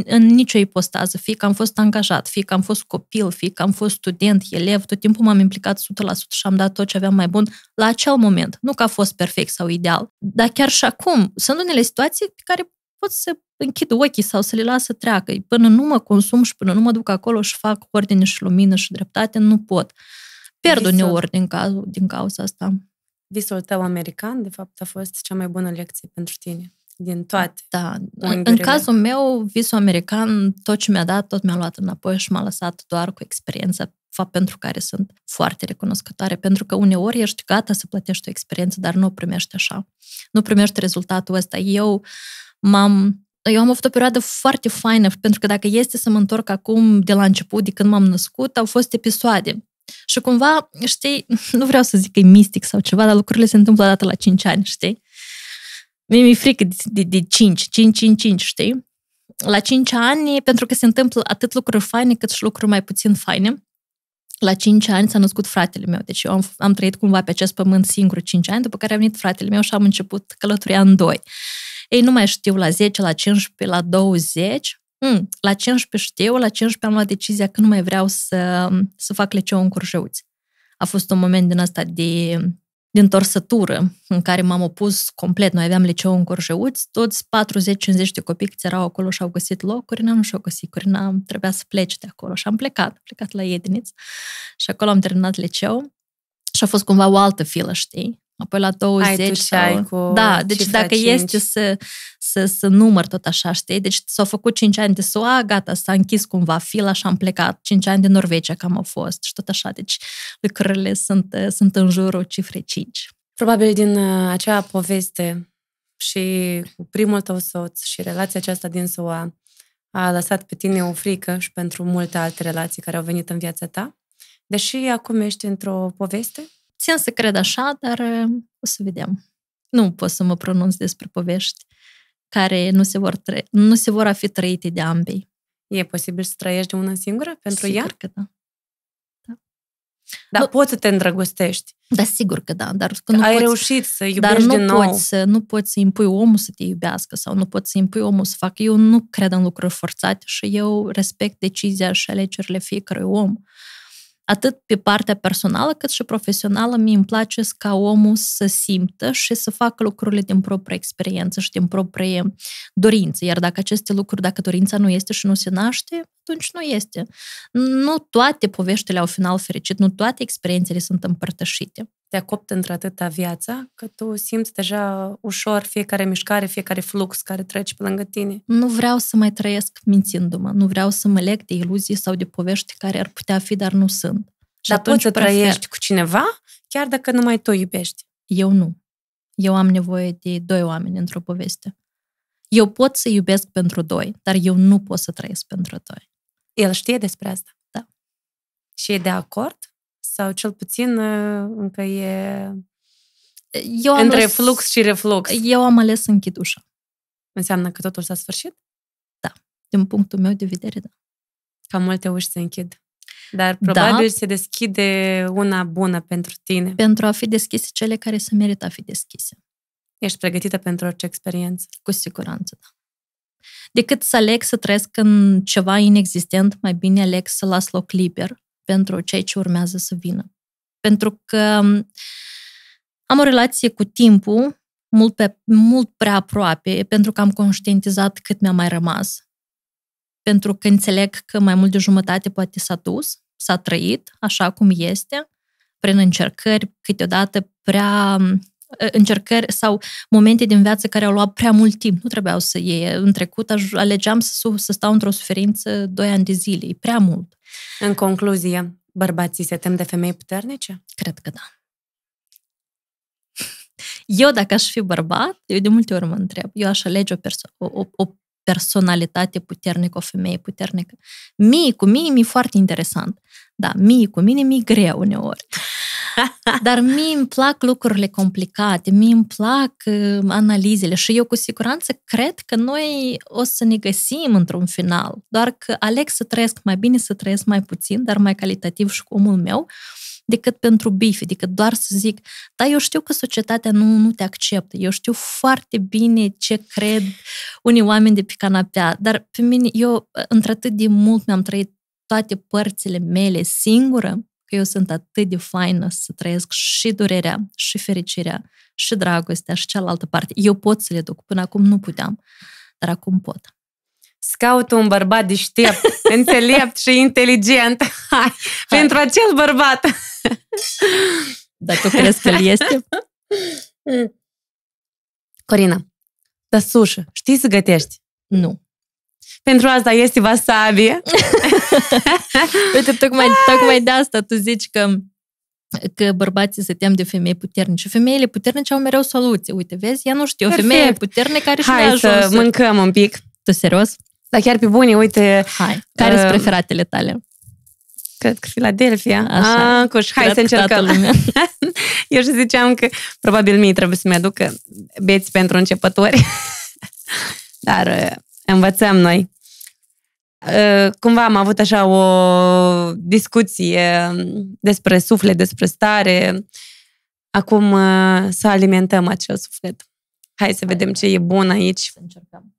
În nicio ipostază, fie că am fost angajat, fie că am fost copil, fie că am fost student, elev, tot timpul m-am implicat 100% și am dat tot ce aveam mai bun la acel moment. Nu că a fost perfect sau ideal, dar chiar și acum sunt unele situații pe care pot să închid ochii sau să le las să treacă. Până nu mă consum și până nu mă duc acolo și fac ordine și lumină și dreptate, nu pot. Pierd uneori din, cazul, din cauza asta visul tău american, de fapt, a fost cea mai bună lecție pentru tine din toate. Da, în cazul meu, visul american, tot ce mi-a dat, tot mi-a luat înapoi și m-a lăsat doar cu experiența fapt pentru care sunt foarte recunoscătoare, pentru că uneori ești gata să plătești o experiență, dar nu o primești așa. Nu primești rezultatul ăsta. Eu m-am eu am avut o perioadă foarte faină, pentru că dacă este să mă întorc acum de la început, de când m-am născut, au fost episoade și cumva, știi, nu vreau să zic că e mistic sau ceva, dar lucrurile se întâmplă dată la 5 ani, știi? Mie mi-e frică de, de, de 5, 5, 5, 5, știi? La 5 ani, pentru că se întâmplă atât lucruri faine cât și lucruri mai puțin faine. La 5 ani s-a născut fratele meu, deci eu am, am trăit cumva pe acest pământ singur 5 ani, după care a venit fratele meu și am început călătoria în doi. Ei, nu mai știu, la 10, la 15, la 20, mm, la 15 știu, la 15 am luat decizia că nu mai vreau să, să fac liceu în Curjeuți. A fost un moment din asta de de întorsătură în care m-am opus complet. Noi aveam liceu în Corjeuți, toți 40-50 de copii care erau acolo și-au găsit locuri. n nu și-au găsit, n-am trebuia să plece de acolo și am plecat, am plecat la Edniț și acolo am terminat liceu și a fost cumva o altă filă, știi? apoi la 20. Ai tu ce ai cu Da, deci dacă 5. este să, să, să număr tot așa, știi? Deci s-au făcut 5 ani de SUA, gata, s-a închis cumva fila și am plecat. 5 ani de Norvegia cam au fost și tot așa. Deci lucrurile sunt, sunt în jurul cifrei 5. Probabil din uh, acea poveste și cu primul tău soț și relația aceasta din SUA a lăsat pe tine o frică și pentru multe alte relații care au venit în viața ta, deși acum ești într-o poveste țin să cred așa, dar uh, o să vedem. Nu pot să mă pronunț despre povești care nu se vor, tre, nu se vor a fi trăite de ambei. E posibil să trăiești de una singură pentru Sigur ea? că da. da. Dar nu, poți să te îndrăgostești. Da, sigur că da. Dar că nu Ai poți, reușit să iubești dar nu din nou. Poți să, nu poți să impui omul să te iubească sau nu poți să impui omul să facă. Eu nu cred în lucruri forțate și eu respect decizia și alegerile fiecărui om. Uh, atât pe partea personală cât și profesională, mi îmi place ca omul să simtă și să facă lucrurile din propria experiență și din proprie dorință. Iar dacă aceste lucruri, dacă dorința nu este și nu se naște, atunci nu este. Nu toate poveștile au final fericit, nu toate experiențele sunt împărtășite te acoptă într-atâta viața că tu simți deja ușor fiecare mișcare, fiecare flux care trece pe lângă tine. Nu vreau să mai trăiesc mințindu-mă, nu vreau să mă leg de iluzii sau de povești care ar putea fi, dar nu sunt. Și dar poți să prefer. trăiești cu cineva, chiar dacă numai tu iubești. Eu nu. Eu am nevoie de doi oameni într-o poveste. Eu pot să iubesc pentru doi, dar eu nu pot să trăiesc pentru doi. El știe despre asta? Da. Și e de acord? sau cel puțin uh, încă e eu am între ales... flux și reflux. Eu am ales să închid ușa. Înseamnă că totul s-a sfârșit? Da. Din punctul meu de vedere, da. Cam multe uși se închid. Dar probabil da. se deschide una bună pentru tine. Pentru a fi deschise cele care se merită a fi deschise. Ești pregătită pentru orice experiență? Cu siguranță, da. Decât să aleg să trăiesc în ceva inexistent, mai bine aleg să las loc liber pentru cei ce urmează să vină. Pentru că am o relație cu timpul mult, pe, mult prea aproape, pentru că am conștientizat cât mi-a mai rămas. Pentru că înțeleg că mai mult de jumătate poate s-a dus, s-a trăit așa cum este, prin încercări, câteodată prea încercări sau momente din viață care au luat prea mult timp. Nu trebuiau să iei. În trecut alegeam să, să stau într-o suferință doi ani de zile. E prea mult. În concluzie, bărbații se tem de femei puternice? Cred că da. Eu, dacă aș fi bărbat, eu de multe ori mă întreb, eu aș alege o, perso- o, o personalitate puternică, o femeie puternică. Mie cu mine mi-e foarte interesant. Da, mie cu mine mi-e greu uneori. Dar mie îmi plac lucrurile complicate, mie îmi plac uh, analizele și eu cu siguranță cred că noi o să ne găsim într-un final. Doar că aleg să trăiesc mai bine, să trăiesc mai puțin, dar mai calitativ și cu omul meu, decât pentru bife, decât doar să zic, da, eu știu că societatea nu, nu te acceptă, eu știu foarte bine ce cred unii oameni de pe canapea, dar pe mine, eu uh, într-atât de mult mi-am trăit toate părțile mele singură, că eu sunt atât de faină să trăiesc și durerea, și fericirea, și dragostea, și cealaltă parte. Eu pot să le duc. Până acum nu puteam, dar acum pot. Scaut caut un bărbat deștept, înțelept și inteligent. Hai, Hai. pentru acel bărbat. Dar tu crezi că el este? Corina, dar sușă, știi să gătești? Nu. Pentru asta este wasabi. Uite, tocmai, tocmai de asta tu zici că că bărbații se tem de femei puternice. Femeile puternice au mereu soluții. Uite, vezi, ea nu știu o femeie puternică care și Hai să ajuns. mâncăm un pic. Tu serios? Dar chiar pe bune, uite... Hai, care uh, sunt preferatele tale? Cred că Philadelphia. Așa. Ah, cuș, hai să încercăm. Eu și ziceam că probabil mie trebuie să-mi aduc beți pentru începători. Dar uh, învățăm noi. Ă, cumva am avut așa o discuție despre suflet, despre stare. Acum ă, să alimentăm acel suflet. Hai să vedem ce e bun aici. Să încercăm.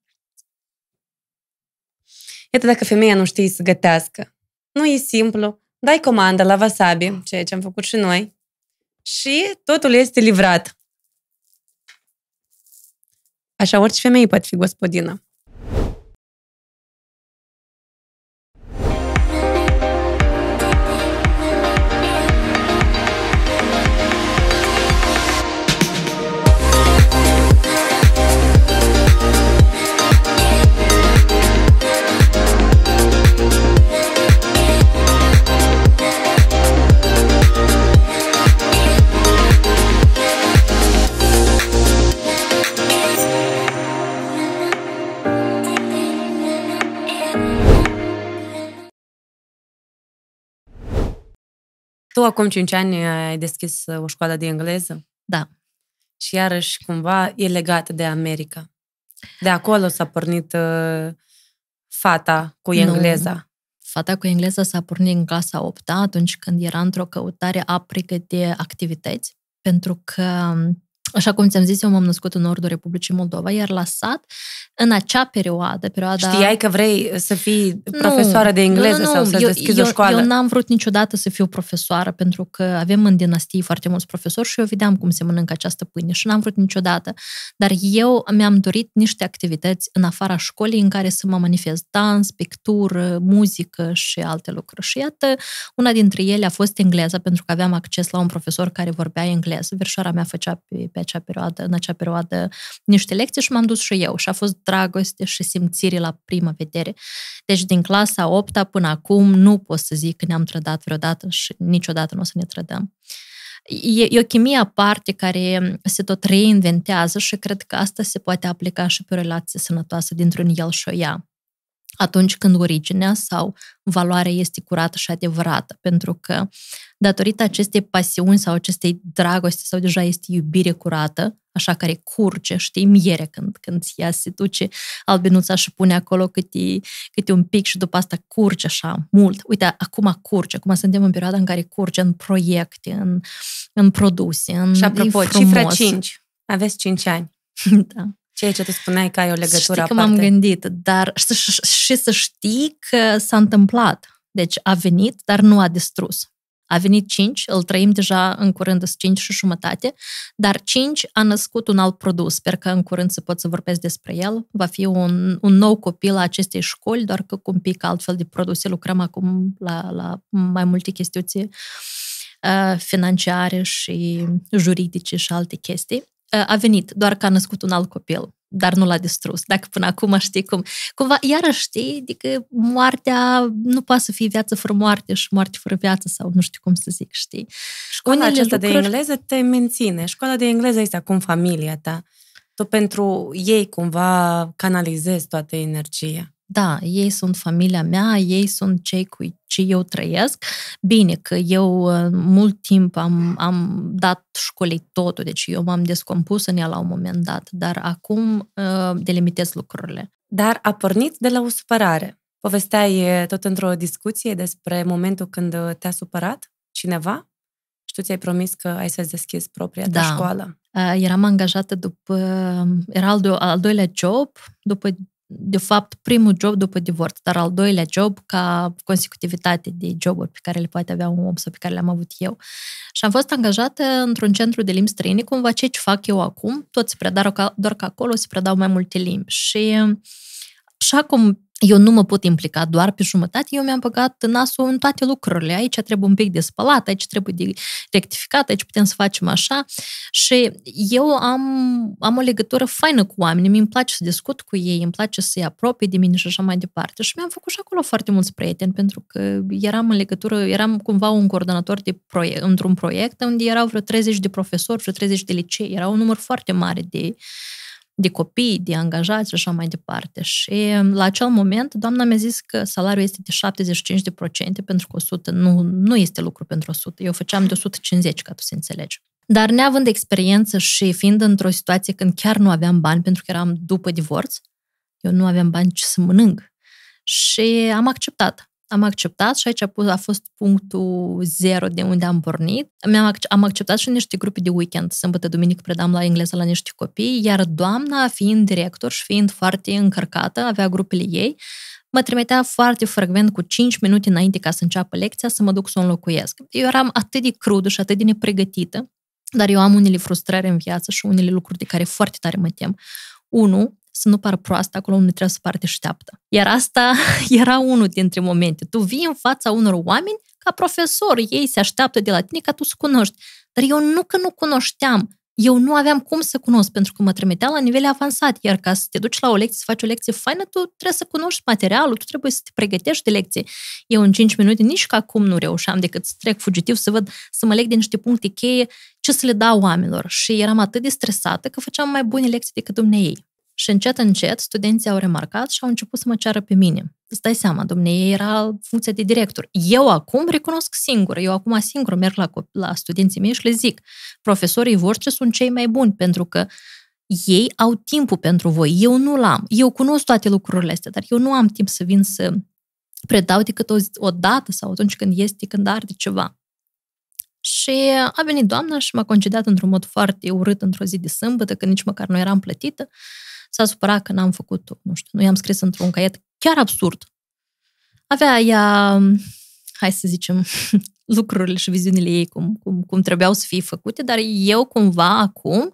Iată dacă femeia nu știe să gătească. Nu e simplu. Dai comandă la wasabi, ceea ce am făcut și noi, și totul este livrat. Așa, orice femeie poate fi gospodină. Tu acum 5 ani ai deschis uh, o școală de engleză? Da. Și iarăși cumva e legată de America. De acolo s-a pornit uh, fata cu engleza. Nu. Fata cu engleza s-a pornit în clasa 8 atunci când era într-o căutare aprică de activități, pentru că um, Așa cum ți-am zis, eu m-am născut în nordul Republicii Moldova, iar la sat, în acea perioadă, perioada... Știai că vrei să fii nu, de engleză nu, nu, sau să deschizi o școală? Eu n-am vrut niciodată să fiu profesoară, pentru că avem în dinastie foarte mulți profesori și eu vedeam cum se mănâncă această pâine și n-am vrut niciodată. Dar eu mi-am dorit niște activități în afara școlii în care să mă manifest dans, pictură, muzică și alte lucruri. Și iată, una dintre ele a fost engleza, pentru că aveam acces la un profesor care vorbea engleză. Verșoara mea făcea pe, pe acea perioadă, în acea perioadă niște lecții și m-am dus și eu și a fost dragoste și simțire la prima vedere. Deci din clasa 8 până acum nu pot să zic că ne-am trădat vreodată și niciodată nu o să ne trădăm. E, e o chimie aparte care se tot reinventează și cred că asta se poate aplica și pe o relație sănătoasă dintr-un el și o ea atunci când originea sau valoarea este curată și adevărată, pentru că datorită acestei pasiuni sau acestei dragoste sau deja este iubire curată, așa care curge, știi, miere când, când ea se duce albinuța și pune acolo câte, câte un pic și după asta curge așa mult. Uite, acum curge, acum suntem în perioada în care curge în proiecte, în, în produse, în Și apropo, cifra 5, aveți 5 ani. da. Ceea ce tu spuneai că ai o legătură Știi aparte. că m-am gândit, dar și, și să știi că s-a întâmplat. Deci a venit, dar nu a distrus. A venit cinci. îl trăim deja în curând, sunt cinci și jumătate, dar cinci a născut un alt produs. Sper că în curând să pot să vorbesc despre el. Va fi un, un nou copil a acestei școli, doar că cu un pic altfel de produse lucrăm acum la, la mai multe chestiuții uh, financiare și juridice și alte chestii. Eh, a venit, doar că a născut un alt copil, dar nu l-a distrus. Dacă până acum știi cum... Cumva, iarăși știi, adică moartea nu poate să fie viață fără moarte și moarte fără viață sau nu știu cum să zic, știi? Școala Unele aceasta lucruri... de engleză te menține. Școala de engleză este acum familia ta. Tu pentru ei cumva canalizezi toată energia da, ei sunt familia mea, ei sunt cei cu ce eu trăiesc. Bine că eu uh, mult timp am, am dat școlii totul, deci eu m-am descompus în ea la un moment dat, dar acum uh, delimitez lucrurile. Dar a pornit de la o supărare. Povesteai uh, tot într-o discuție despre momentul când uh, te-a supărat cineva și tu ți-ai promis că ai să-ți deschizi propria ta da. școală. Eram angajată după, era al, do- al doilea job, după de fapt, primul job după divorț, dar al doilea job ca consecutivitate de joburi pe care le poate avea un om sau pe care le-am avut eu. Și am fost angajată într-un centru de limbi străine, cumva ce fac eu acum, tot se predau, doar că acolo se predau mai multe limbi. Și așa cum eu nu mă pot implica doar pe jumătate, eu mi-am băgat nasul în toate lucrurile. Aici trebuie un pic de spălat, aici trebuie de rectificat, aici putem să facem așa. Și eu am, am o legătură faină cu oamenii, mi-mi place să discut cu ei, îmi place să-i apropie de mine și așa mai departe. Și mi-am făcut și acolo foarte mulți prieteni, pentru că eram în legătură, eram cumva un coordonator de proiect, într-un proiect unde erau vreo 30 de profesori, vreo 30 de licei, era un număr foarte mare de de copii, de angajați și așa mai departe. Și mm, la acel moment, doamna mi-a zis că salariul este de 75% pentru că 100 nu, nu este lucru pentru 100. Eu făceam de 150, ca tu să înțelegi. Dar neavând experiență și fiind într-o situație când chiar nu aveam bani, pentru că eram după divorț, eu nu aveam bani ce să mănânc. Și am acceptat am acceptat și aici a fost punctul zero de unde am pornit. Am, am acceptat și niște grupe de weekend. Sâmbătă, duminică predam la engleză la niște copii, iar doamna, fiind director și fiind foarte încărcată, avea grupele ei, mă trimitea foarte frecvent cu 5 minute înainte ca să înceapă lecția să mă duc să o înlocuiesc. Eu eram atât de crudă și atât de nepregătită, dar eu am unele frustrări în viață și unele lucruri de care foarte tare mă tem. Unu, să nu par proastă acolo unde trebuie să parte deșteaptă. Iar asta era unul dintre momente. Tu vii în fața unor oameni ca profesor, ei se așteaptă de la tine ca tu să cunoști. Dar eu nu că nu cunoșteam, eu nu aveam cum să cunosc, pentru că mă trimitea la nivel avansat, iar ca să te duci la o lecție, să faci o lecție faină, tu trebuie să cunoști materialul, tu trebuie să te pregătești de lecție. Eu în 5 minute nici ca acum nu reușeam decât să trec fugitiv, să văd, să mă leg de niște puncte cheie, ce să le dau oamenilor. Și eram atât de stresată că făceam mai bune lecții decât dumneei. Și încet, încet, studenții au remarcat și au început să mă ceară pe mine. Îți dai seama, domne, era funcția de director. Eu acum recunosc singur, eu acum singur merg la, la studenții mei și le zic, profesorii voștri sunt cei mai buni, pentru că ei au timpul pentru voi, eu nu l-am. Eu cunosc toate lucrurile astea, dar eu nu am timp să vin să predau decât o, o dată sau atunci când este, când arde ceva. Și a venit doamna și m-a concediat într-un mod foarte urât într-o zi de sâmbătă, când nici măcar nu eram plătită. Uh, s-a supărat că n-am făcut nu știu, nu i-am scris într-un caiet chiar absurd. Avea ea, hai să zicem, lucrurile și viziunile ei cum, cum, cum trebuiau să fie făcute, dar eu cumva acum,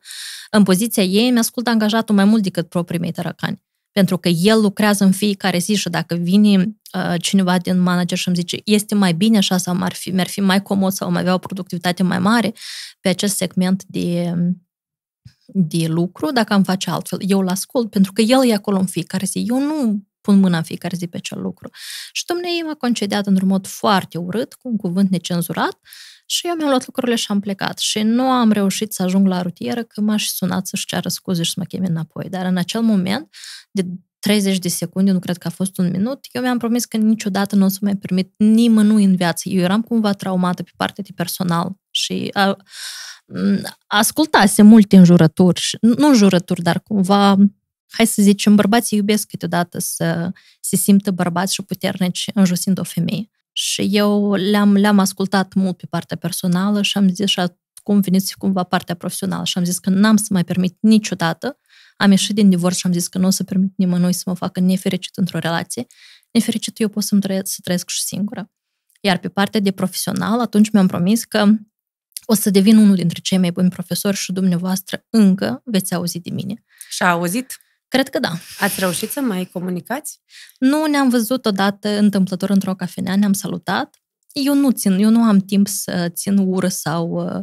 în poziția ei, mi-ascult angajatul mai mult decât proprii mei tărăcani. Pentru că el lucrează în fiecare zi și dacă vine uh, cineva din manager și îmi zice este mai bine așa sau ar fi, mi-ar fi mai comod sau mai avea o productivitate mai mare pe acest segment de de lucru dacă am face altfel. Eu îl ascult pentru că el e acolo în fiecare zi. Eu nu pun mâna în fiecare zi pe acel lucru. Și Dumnezeu m-a concediat într-un mod foarte urât, cu un cuvânt necenzurat, și eu mi-am luat lucrurile și am plecat. Și nu am reușit să ajung la rutieră că m-aș sunat să-și ceară scuze și să mă cheme înapoi. Dar în acel moment, de 30 de secunde, nu cred că a fost un minut, eu mi-am promis că niciodată nu o să mai permit nimănui în viață. Eu eram cumva traumată pe partea de personal și a, ascultase multe înjurături, nu înjurături, dar cumva, hai să zicem, bărbații iubesc câteodată să se simtă bărbați și puternici înjosind o femeie. Și eu le-am, le-am ascultat mult pe partea personală și am zis și acum veniți cumva partea profesională și am zis că n-am să mai permit niciodată am ieșit din divorț și am zis că nu o să permit nimănui să mă facă nefericit într-o relație, nefericit eu pot să trăiesc, să trăiesc și singură. Iar pe partea de profesional, atunci mi-am promis că o să devin unul dintre cei mai buni profesori și dumneavoastră încă veți auzi de mine. Și a auzit? Cred că da. Ați reușit să mai comunicați? Nu ne-am văzut odată întâmplător într-o cafenea, ne-am salutat, eu nu țin, eu nu am timp să țin ură sau uh,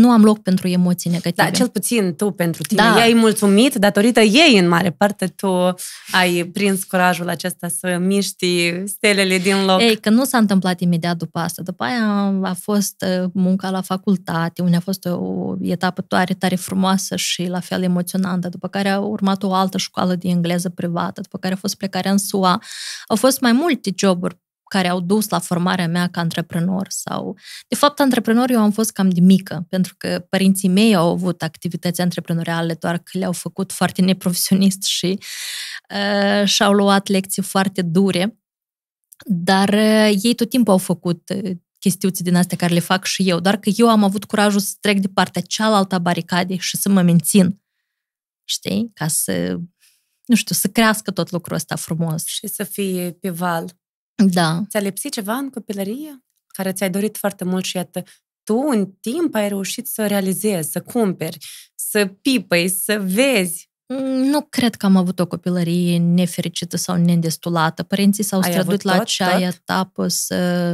nu am loc pentru emoții negative. Da, cel puțin tu pentru tine. Da. Ea ai mulțumit, datorită ei în mare parte tu ai prins curajul acesta să miști stelele din loc. Ei, că nu s-a întâmplat imediat după asta. După aia a fost uh, munca la facultate, unde a fost o etapă tare, tare frumoasă și la fel emoționantă, după care a urmat o altă școală de engleză privată, după care a fost plecarea în SUA. Au fost mai multe joburi care au dus la formarea mea ca antreprenor sau... De fapt, antreprenor eu am fost cam de mică, pentru că părinții mei au avut activități antreprenoriale, doar că le-au făcut foarte neprofesionist și uh, și-au luat lecții foarte dure. Dar uh, ei tot timpul au făcut uh, din astea care le fac și eu, doar că eu am avut curajul să trec de partea cealaltă a baricadei și să mă mențin, știi? Ca să, nu știu, să crească tot lucrul ăsta frumos. Și să fie pe val. Da. Ți-a lipsit ceva în copilărie care ți-ai dorit foarte mult și iată, tu în timp ai reușit să realizezi, să cumperi, să pipăi, să vezi. Mm, nu cred că am avut o copilărie nefericită sau neîndestulată. Părinții s-au străduit la acea etapă să,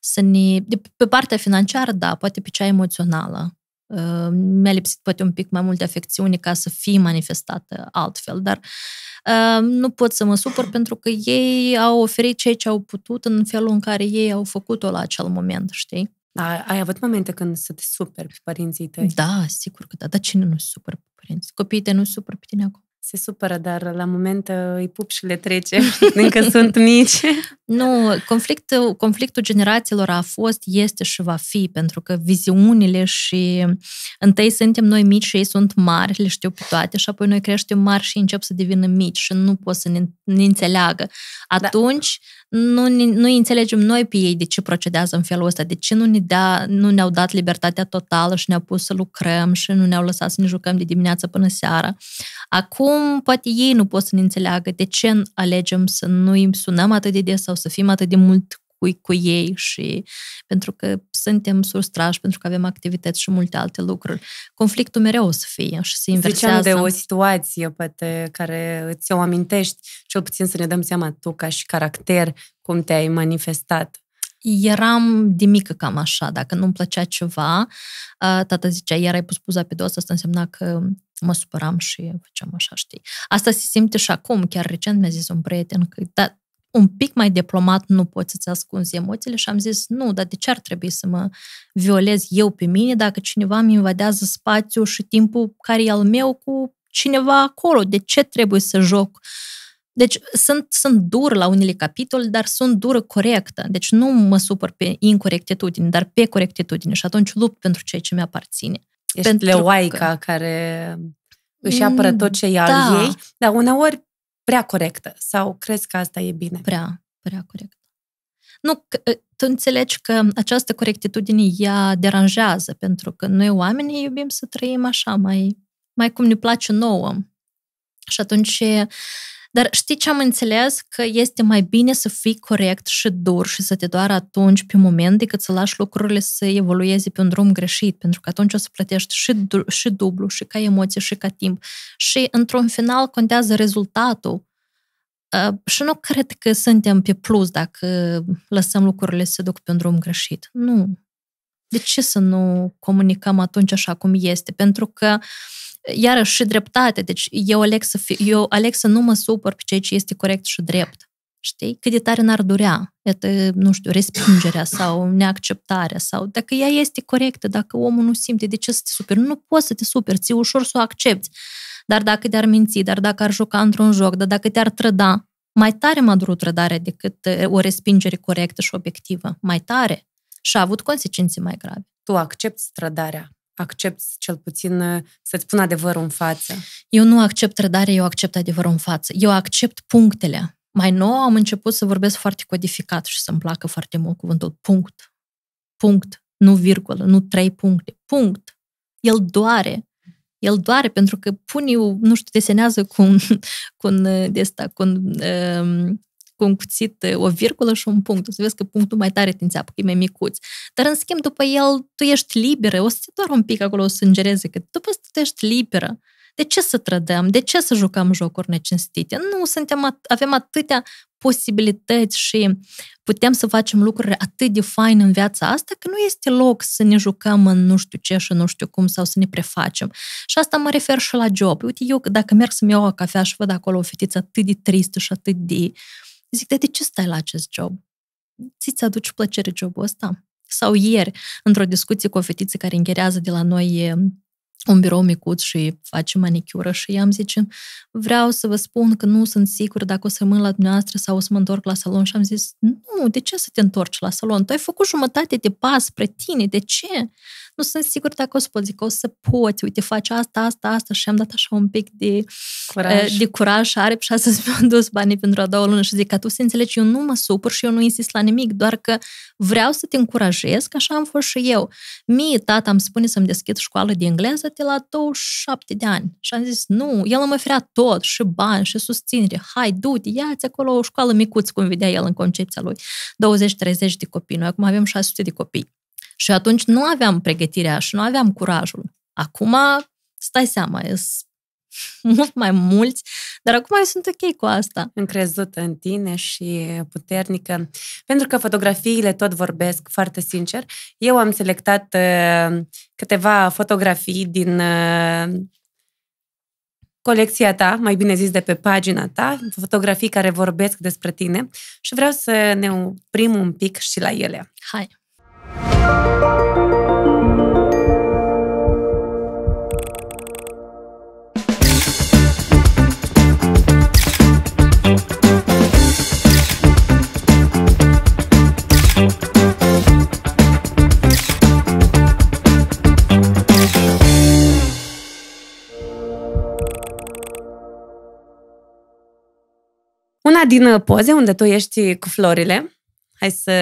să ne... Pe partea financiară, da, poate pe cea emoțională. Ehm, mi-a lipsit poate un pic mai multe afecțiuni ca să fie manifestată altfel, dar ehm, nu pot să mă supăr pentru că ei au oferit ceea ce au putut în felul în care ei au făcut-o la acel moment, știi? A, ai avut momente când să te superi pe părinții tăi? Da, sigur că da. Dar cine nu supără pe părinți? Copiii te nu supără pe tine acum? se supără, dar la moment uh, îi pup și le trece, încă sunt mici. Nu, conflictul, conflictul generațiilor a fost, este și va fi, pentru că viziunile și întâi suntem noi mici și ei sunt mari, le știu pe toate și apoi noi creștem mari și încep să devină mici și nu pot să ne, ne înțeleagă. Da. Atunci, nu, nu înțelegem noi pe ei de ce procedează în felul ăsta, de ce nu, ne da, nu ne-au dat libertatea totală și ne-au pus să lucrăm și nu ne-au lăsat să ne jucăm de dimineață până seara. Acum, poate ei nu pot să ne înțeleagă de ce alegem să nu îi sunăm atât de des sau să fim atât de mult cu, cu ei și pentru că suntem surstrași, pentru că avem activități și multe alte lucruri. Conflictul mereu o să fie și se inversează. Ziceam de o situație pe care ți o amintești, cel puțin să ne dăm seama tu ca și caracter, cum te-ai manifestat eram de mică cam așa, dacă nu-mi plăcea ceva, tata zicea, iar ai pus puza pe dos, asta însemna că mă supăram și făceam așa, știi. Asta se simte și acum, chiar recent mi-a zis un prieten că, da, un pic mai diplomat nu poți să-ți ascunzi emoțiile și am zis, nu, dar de ce ar trebui să mă violez eu pe mine dacă cineva îmi invadează spațiu și timpul care e al meu cu cineva acolo? De ce trebuie să joc? Deci sunt, sunt dur la unele capitole, dar sunt dură corectă. Deci nu mă supăr pe incorectitudine, dar pe corectitudine și atunci lupt pentru ceea ce mi-aparține. Ești pentru leoaica că... care își apără tot ce e da. al ei, dar uneori prea corectă sau crezi că asta e bine? Prea, prea corectă. Nu, ă, tu înțelegi că această corectitudine ea deranjează, pentru că noi oamenii iubim să trăim așa, mai, mai cum ne place nouă. Și atunci dar știi ce am înțeles? Că este mai bine să fii corect și dur și să te doară atunci pe moment decât să lași lucrurile să evolueze pe un drum greșit, pentru că atunci o să plătești și, du- și dublu, și ca emoție și ca timp. Și într-un final contează rezultatul. Uh, și nu cred că suntem pe plus dacă lăsăm lucrurile să se duc pe un drum greșit. Nu. De ce să nu comunicăm atunci așa cum este? Pentru că iarăși și dreptate. Deci eu aleg să, fi, eu aleg să nu mă supăr pe ceea ce este corect și drept. Știi? Cât de tare n-ar durea, iată, nu știu, respingerea sau neacceptarea sau dacă ea este corectă, dacă omul nu simte, de ce să te superi? Nu poți să te superi, ți ușor să o accepti. Dar dacă te-ar minți, dar dacă ar juca într-un joc, dar dacă te-ar trăda, mai tare m-a durut trădarea decât uh, o respingere corectă și obiectivă. Mai tare. Și a avut consecințe mai grave. Tu accepti trădarea accepti cel puțin uh, să-ți pun adevărul în față? Eu nu accept trădare, eu accept adevărul în față. Eu accept punctele. Mai nou am început să vorbesc foarte codificat și să-mi placă foarte mult cuvântul punct. Punct. Nu virgulă, nu trei puncte. Punct. El doare. El doare pentru că pune, nu știu, desenează cu un, cu un, uh, de asta, cu un, um, cu un cuțit o virgulă și un punct. O să vezi că punctul mai tare te înțeapă, că e mai micuț. Dar, în schimb, după el, tu ești liberă. O să te doar un pic acolo, o să îngereze, că după asta tu ești liberă. De ce să trădăm? De ce să jucăm jocuri necinstite? Nu, suntem at- avem atâtea posibilități și putem să facem lucruri atât de faine în viața asta că nu este loc să ne jucăm în nu știu ce și nu știu cum sau să ne prefacem. Și asta mă refer și la job. Uite, eu dacă merg să-mi iau o cafea și văd acolo o fetiță atât de tristă și atât de uh, Zic, de ce stai la acest job? Ți-ți aduci plăcere jobul ăsta? Sau ieri, într-o discuție cu o fetiță care încherează de la noi un birou micuț și face manicură și i-am zice, vreau să vă spun că nu sunt sigur dacă o să rămân la dumneavoastră sau o să mă întorc la salon și am zis, nu, de ce să te întorci la salon? Tu ai făcut jumătate de pas spre tine, de ce? nu sunt sigur dacă o să zic că o să poți, uite, faci asta, asta, asta și am dat așa un pic de eh, curaj, de curaj și are și astăzi mi-am dus banii pentru a doua lună și zic, că tu să înțelegi, eu nu mă supăr și eu nu insist la nimic, doar că vreau să te încurajez, că așa am fost și eu. Mie, tata îmi spune să-mi deschid școală de engleză de la 27 de ani și am zis, nu, el îmi oferea tot, și bani, și susținere, hai, du-te, ia-ți acolo o școală micuță, cum vedea el în concepția lui, 20-30 de copii, noi acum avem 600 de copii. Și atunci nu aveam pregătirea și nu aveam curajul. Acum, stai seama, e mult mai mulți, dar acum eu sunt ok cu asta. Încrezută în tine și puternică. Pentru că fotografiile tot vorbesc foarte sincer. Eu am selectat uh, câteva fotografii din uh, colecția ta, mai bine zis de pe pagina ta, fotografii care vorbesc despre tine și vreau să ne oprim un pic și la ele. Hai! Una din poze unde tu ești cu florile. Hai să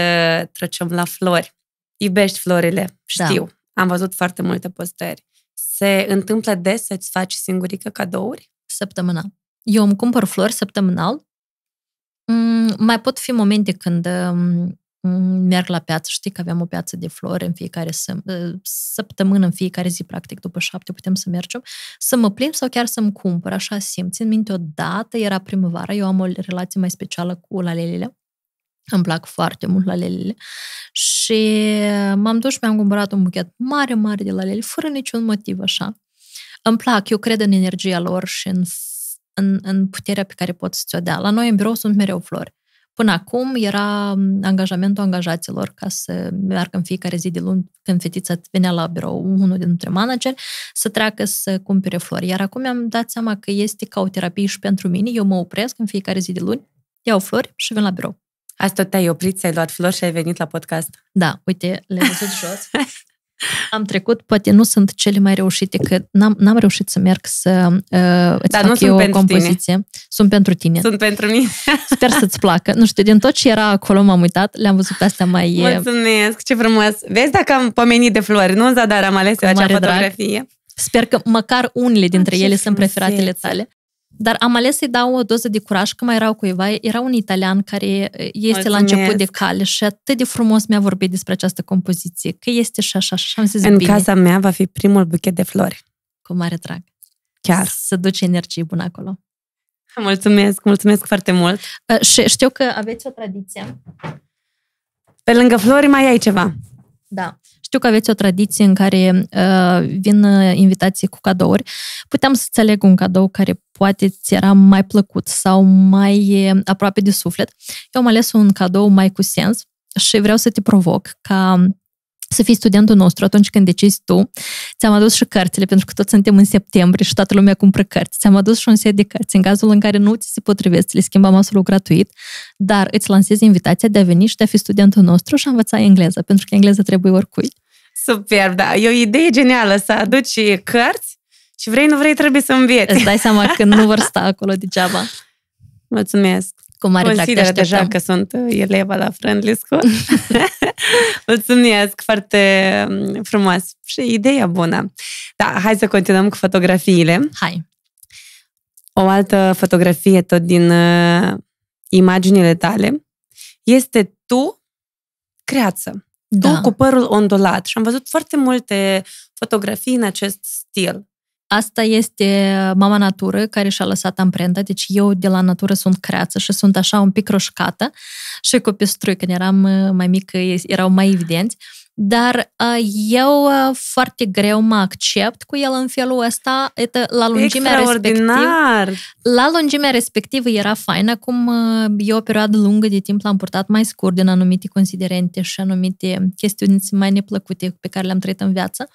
trecem la flori iubești florile, da. știu. Da. Am văzut foarte multe postări. Se întâmplă des să-ți faci singurică cadouri? Săptămânal. Eu îmi cumpăr flori săptămânal. Mm, mai pot fi momente când um, mm, merg la piață, știi că aveam o piață de flori în fiecare săp- uh, săptămână, în fiecare zi, practic, după șapte putem să mergem, să mă plimb sau chiar să-mi cumpăr, așa simt. Țin minte, odată era primăvară, eu am o relație mai specială cu lalelele îmi plac foarte mult la lelele. Și m-am dus și mi-am cumpărat un buchet mare, mare de la lele, fără niciun motiv așa. Îmi plac, eu cred în energia lor și în, în, în puterea pe care pot să ți-o dea. La noi în birou sunt mereu flori. Până acum era angajamentul angajaților ca să meargă în fiecare zi de luni când fetița venea la birou, unul dintre manageri, să treacă să cumpere flori. Iar acum mi-am dat seama că este ca o terapie și pentru mine. Eu mă opresc în fiecare zi de luni, iau flori și vin la birou. Asta tot te-ai oprit, ți-ai luat flori și ai venit la podcast. Da, uite, le-am văzut jos. Am trecut, poate nu sunt cele mai reușite, că n-am, n-am reușit să merg să uh, îți Dar fac nu eu o compoziție. Tine. Sunt pentru tine. Sunt pentru mine. Sper să-ți placă. Nu știu, din tot ce era acolo m-am uitat, le-am văzut astea mai... Uh, Mulțumesc, ce frumos! Vezi dacă am pomenit de flori, nu? Zadar am ales eu acea fotografie. Drag. Sper că măcar unele dintre ele sunt preferatele tale. Dar am ales să-i dau o doză de curaj, că mai erau cuiva, era un italian care este Mulțumesc. la început de cale și atât de frumos mi-a vorbit despre această compoziție, că este și așa, și am zis În bine. casa mea va fi primul buchet de flori. Cu mare drag. Chiar. Să duce energie bună acolo. Mulțumesc, mulțumesc foarte mult. Uh, și știu că aveți o tradiție. Pe lângă flori mai ai ceva. Da. Știu că aveți o tradiție în care uh, vin uh, invitații cu cadouri. Puteam să aleg un cadou care poate ți era mai plăcut sau mai uh, aproape de suflet. Eu am ales un cadou mai cu sens și vreau să te provoc ca să fii studentul nostru atunci când decizi tu. Ți-am adus și cărțile, pentru că toți suntem în septembrie și toată lumea cumpără cărți. Ți-am adus și un set de cărți. În cazul în care nu ți se potrivesc, le schimbăm absolut gratuit, dar îți lansez invitația de a veni și de a fi studentul nostru și a învăța engleză, pentru că engleză trebuie oricui. Super, da. E o idee genială să aduci cărți și vrei, nu vrei, trebuie să înveți. Îți dai seama că nu vor sta acolo degeaba. Mulțumesc! cu mare Consideră te deja că sunt eleva la Friendly School. Mulțumesc, foarte mm, frumos și ideea bună. Da, hai să continuăm cu fotografiile. Hai. O altă fotografie tot din uh, imaginile tale este tu creață. Da. Tu cu părul ondulat. Și am văzut foarte multe fotografii în acest stil. Asta este uh, mama natură care și-a lăsat amprenta, deci eu de la natură sunt creață și sunt așa un pic roșcată și copii strui, când eram uh, mai mic, erau mai evidenți dar eu foarte greu mă accept cu el în felul ăsta. Etă, la lungimea Extraordinar! Respectiv, la lungimea respectivă era fain, acum eu o perioadă lungă de timp l-am purtat mai scurt din anumite considerente și anumite chestiuni mai neplăcute pe care le-am trăit în viață,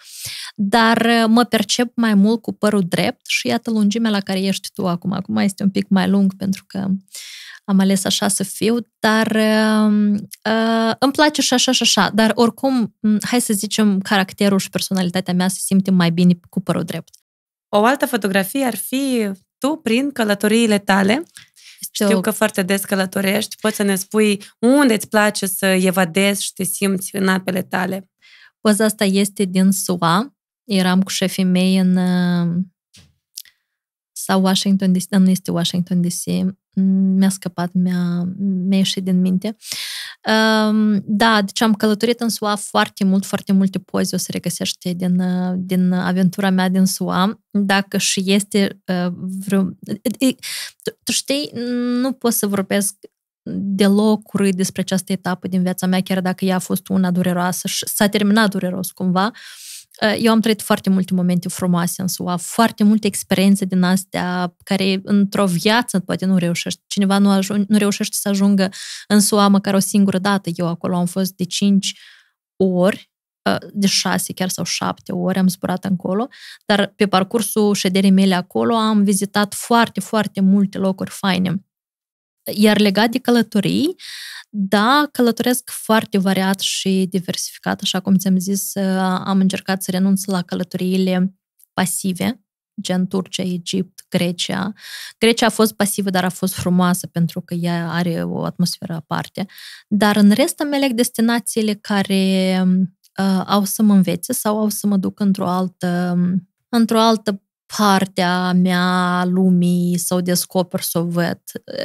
dar mă percep mai mult cu părul drept și iată lungimea la care ești tu acum. Acum este un pic mai lung pentru că am ales așa să fiu, dar um, uh, îmi place și așa și așa, dar oricum, hai să zicem, caracterul și personalitatea mea se simte mai bine cu părul drept. O altă fotografie ar fi tu prin călătoriile tale. Știu, o... că foarte des călătorești. Poți să ne spui unde îți place să evadezi și te simți în apele tale. Poza asta este din SUA. Eram cu șefii mei în uh, sau Washington DC, dar nu este Washington DC, mm, mi-a scăpat, mi-a, mi-a ieșit din minte. Um, da, deci am călătorit în SUA foarte mult, foarte multe poze o să regăsești din, din aventura mea din SUA. Dacă și este uh, vreo... Tu, tu știi, nu pot să vorbesc deloc urât despre această etapă din viața mea, chiar dacă ea a fost una dureroasă și s-a terminat dureros cumva. Uh, Eh, eu am trăit foarte multe momente frumoase în SUA, foarte multe experiențe din astea care într-o viață poate nu reușești. Cineva nu, ajung, nu reușește să ajungă în SUA măcar o singură dată. Eu acolo am fost de cinci ori, eh, de șase chiar sau șapte ori am zburat încolo, dar pe parcursul șederii mele acolo am vizitat foarte, foarte multe locuri faine. Iar legat de călătorii, da, călătoresc foarte variat și diversificat, așa cum ți-am zis, uh, am încercat să renunț la călătoriile pasive, gen Turcia, Egipt, Grecia. Grecia a fost pasivă, dar a fost frumoasă pentru că ea are o atmosferă aparte. Dar în rest am aleg destinațiile care um, uh, au să mă învețe sau au să mă duc într-o altă, um, într-o altă parte a mea lumii sau descoper să o văd.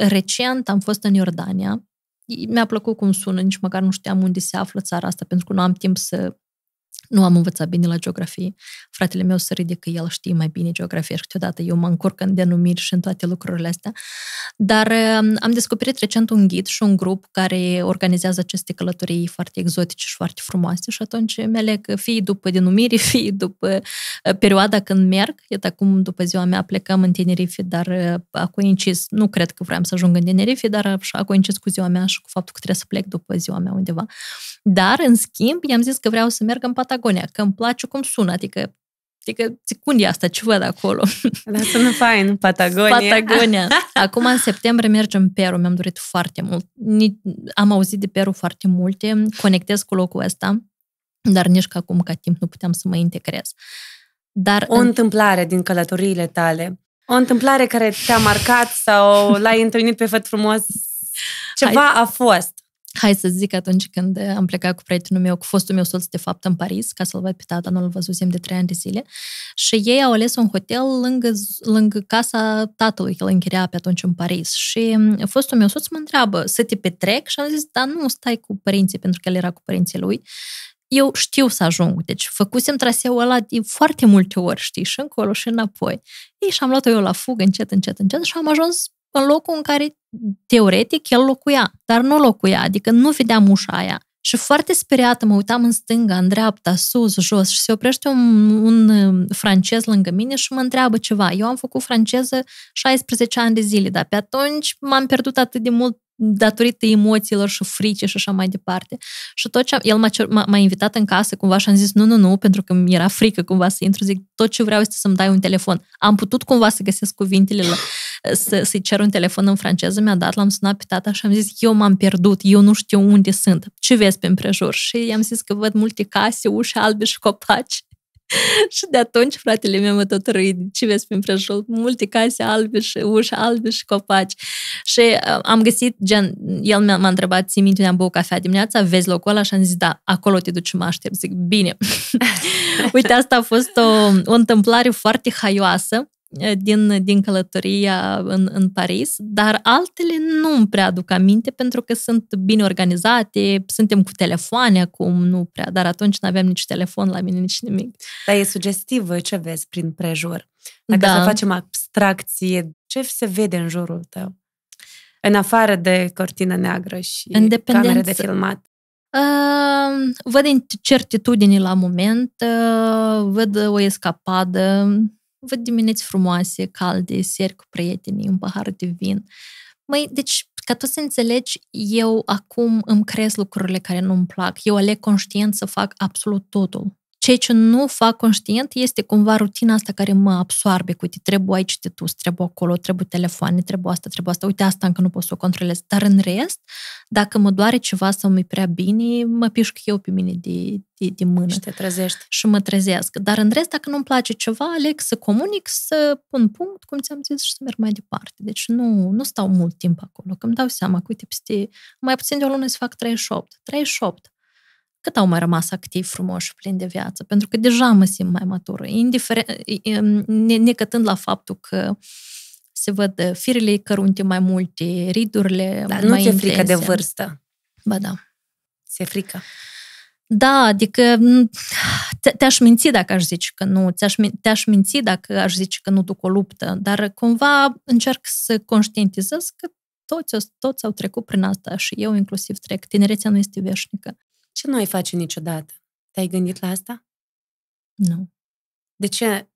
Recent am fost în Iordania mi-a plăcut cum sună, nici măcar nu știam unde se află țara asta, pentru că nu am timp să nu am învățat bine la geografie. Fratele meu se râde că el știe mai bine geografie și câteodată eu mă încurc în denumiri și în toate lucrurile astea. Dar um, am descoperit recent un ghid și un grup care organizează aceste călătorii foarte exotice și foarte frumoase și atunci mi aleg fie după denumiri, fie după uh, perioada când merg. Iată acum după ziua mea plecăm în Tenerife, dar uh, a coincis, nu cred că vreau să ajung în Tenerife, dar a coincis cu ziua mea și cu faptul că trebuie să plec după ziua mea undeva. Dar, în schimb, i-am zis că vreau să merg în Patagonia, că îmi place cum sună, adică Adică, zic, unde e asta? Ce văd acolo? Da, sună fain, Patagonia. Patagonia. Acum, în septembrie, mergem în Peru. Mi-am dorit foarte mult. Am auzit de Peru foarte multe. Conectez cu locul ăsta, dar nici că acum, ca timp, nu puteam să mă integrez. Dar o în... întâmplare din călătoriile tale, o întâmplare care te-a marcat sau l-ai întâlnit pe făt frumos, ceva Hai... a fost hai să zic atunci când am plecat cu prietenul meu, cu fostul meu soț, de fapt, în Paris, ca să-l văd pe tata, nu-l văzusem de trei ani de zile. Și ei au ales un hotel lângă, lângă casa tatălui, că îl închiria pe atunci în Paris. Și mm, fostul meu soț mă întreabă să te petrec și am zis, da, nu, stai cu părinții, pentru că el era cu părinții lui eu știu să ajung. Deci făcusem traseul ăla de foarte multe ori, știi, și încolo și înapoi. Ei, și am luat-o eu la fugă, încet, încet, încet și am ajuns în locul în care teoretic el locuia, dar nu locuia, adică nu vedeam ușa aia. Și foarte speriată mă uitam în stânga, în dreapta, sus, jos și se oprește un, un um, francez lângă mine și mă întreabă ceva. Eu am făcut franceză 16 ani de zile, dar pe atunci m-am pierdut atât de mult datorită emoțiilor și frice și așa mai departe. Și tot ce am, el m-a, m-a, invitat în casă cumva și am zis nu, nu, nu, pentru că mi era frică cumva să intru, zic tot ce vreau este să-mi dai un telefon. Am putut cumva să găsesc cuvintele, la, să, să-i cer un telefon în franceză, mi-a dat, l-am sunat pe tata și am zis eu m-am pierdut, eu nu știu unde sunt, ce vezi pe împrejur? Și i-am zis că văd multe case, uși albe și copaci și de atunci fratele meu mă tot râd, Ce vezi prin prejur? Multe case albe și uși albe și copaci. Și uh, am găsit, gen, el m-a, m-a întrebat, ții minte, am băut cafea dimineața, vezi locul ăla? Și am zis, da, acolo te duci și mă aștept. Zic, bine. Uite, asta a fost o, o întâmplare foarte haioasă din, din călătoria în, în Paris, dar altele nu îmi prea aduc aminte pentru că sunt bine organizate, suntem cu telefoane acum, nu prea, dar atunci nu aveam nici telefon la mine, nici nimic. Dar e sugestiv ce vezi prin prejur. Dacă da. să facem abstracție, ce se vede în jurul tău? În afară de cortina neagră și camere de filmat. Uh, văd incertitudini la moment, uh, văd o escapadă, văd dimineți frumoase, calde, seri cu prietenii, un pahar de vin. Măi, deci, ca tu să înțelegi, eu acum îmi cresc lucrurile care nu-mi plac. Eu aleg conștient să fac absolut totul Ceea ce nu fac conștient este cumva rutina asta care mă absoarbe cu uite, trebuie aici te tu, trebuie acolo, trebuie telefoane, trebuie asta, trebuie asta, uite asta încă nu pot să o controlez. Dar în rest, dacă mă doare ceva sau mi-e prea bine, mă pișc eu pe mine de, de, de mână. Și te trezești. Și mă trezesc. Dar în rest, dacă nu-mi place ceva, aleg să comunic, să pun punct, cum ți-am zis, și să merg mai departe. Deci nu, nu stau mult timp acolo, că îmi dau seama că, uite, peste mai puțin de o lună să fac 38. 38 cât au mai rămas activi, frumoși, plini de viață, pentru că deja mă simt mai matură, indiferent, necătând la faptul că se văd firele cărunte mai multe, ridurile Dar mai nu ți-e frică de vârstă. Ba da. Se frică. Da, adică te-aș minți dacă aș zice că nu, te-aș, te-aș minți dacă aș zice că nu duc o luptă, dar cumva încerc să conștientizez că toți, toți au trecut prin asta și eu inclusiv trec. Tinerețea nu este veșnică. Ce nu ai face niciodată? Te-ai gândit la asta? Nu. De ce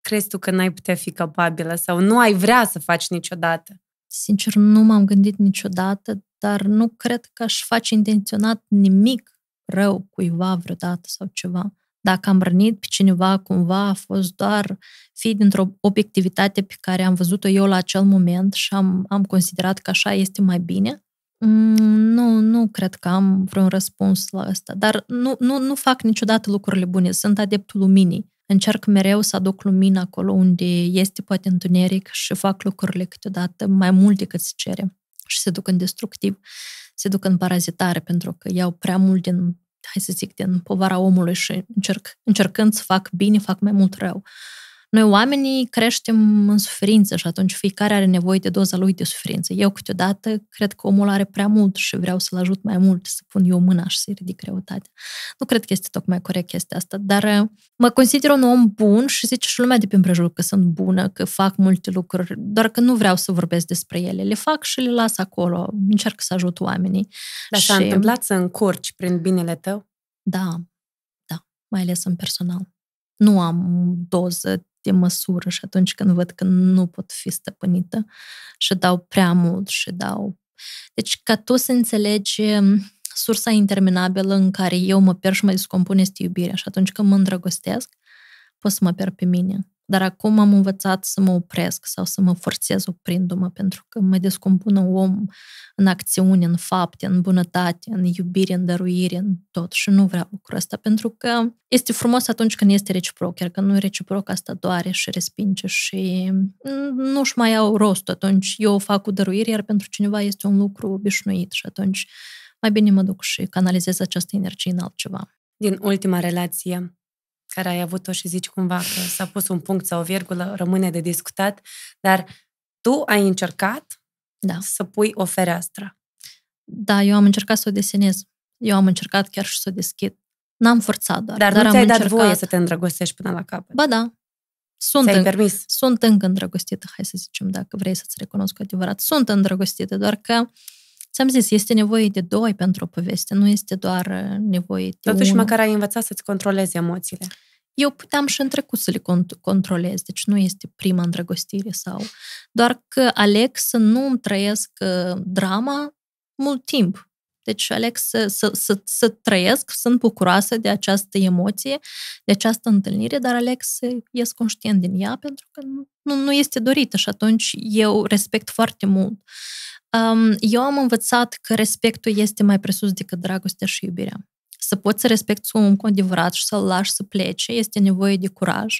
crezi tu că n-ai putea fi capabilă sau nu ai vrea să faci niciodată? Sincer, nu m-am gândit niciodată, dar nu cred că aș face intenționat nimic rău cuiva vreodată sau ceva. Dacă am rănit pe cineva cumva, a fost doar fi dintr-o obiectivitate pe care am văzut-o eu la acel moment și am, am considerat că așa este mai bine Mm, nu, nu cred că am vreun răspuns la asta, dar nu, nu, nu fac niciodată lucrurile bune, sunt adeptul luminii. Încerc mereu să aduc lumină acolo unde este poate întuneric și fac lucrurile câteodată mai mult decât se cere și se duc în destructiv, se duc în parazitare pentru că iau prea mult din, hai să zic, din povara omului și încerc, încercând să fac bine, fac mai mult rău. Uh, noi oamenii creștem în suferință și atunci fiecare are nevoie de doza lui de suferință. Eu câteodată cred că omul are prea mult și vreau să-l ajut mai mult, să pun eu mâna și să-i ridic greutatea. Nu cred că este tocmai corect chestia asta, dar uh, mă consider un om bun și zice și lumea de pe împrejur că sunt bună, că fac multe lucruri, doar că nu vreau să vorbesc despre ele. Le fac și le las acolo, încerc să ajut oamenii. Dar și... s-a întâmplat să încurci prin binele tău? Da, da, mai ales în personal. Nu am doză de măsură și atunci când văd că nu pot fi stăpânită și dau prea mult și dau... Deci ca tu să înțelegi mm, sursa interminabilă în care eu mă pierd și mă descompun este iubirea și atunci când mă îndrăgostesc, pot să mă pierd pe mine dar acum am învățat să mă opresc sau să mă forțez oprindu-mă, pentru că mă descompun un om în acțiune, în fapte, în bunătate, în iubire, în dăruire, în tot și nu vreau lucrul ăsta, pentru că este frumos atunci când este reciproc, iar când nu e reciproc, asta doare și respinge și nu-și mai au rost atunci. Eu o fac cu dăruire, iar pentru cineva este un lucru obișnuit și atunci mai bine mă duc și canalizez această energie în altceva. Din ultima relație, care ai avut-o și zici cumva că s-a pus un punct sau o virgulă, rămâne de discutat, dar tu ai încercat da. să pui o fereastră. Da, eu am încercat să o desenez. Eu am încercat chiar și să o deschid. N-am forțat doar. Dar, dar nu ți-ai dat încercat... voie să te îndrăgostești până la capăt. Ba da. Sunt, în... permis. sunt încă îndrăgostită, hai să zicem, dacă vrei să-ți recunosc cu adevărat. Sunt îndrăgostită, doar că uh, Ți-am zis, este nevoie de doi pentru o poveste, nu este doar uh, nevoie de Totuși, unul. măcar ai învățat să-ți controlezi emoțiile. Eu puteam și în trecut să le cont- controlez, deci nu este prima îndrăgostire sau... Doar că aleg să nu îmi trăiesc uh, drama mult timp, deci aleg să, să, să, să trăiesc, sunt bucuroasă de această emoție, de această întâlnire, dar aleg să ies conștient din ea pentru că nu, nu este dorită și atunci eu respect foarte mult. Eu am învățat că respectul este mai presus decât dragostea și iubirea. Să poți să respecti un cu adevărat și să-l lași să plece, este nevoie de curaj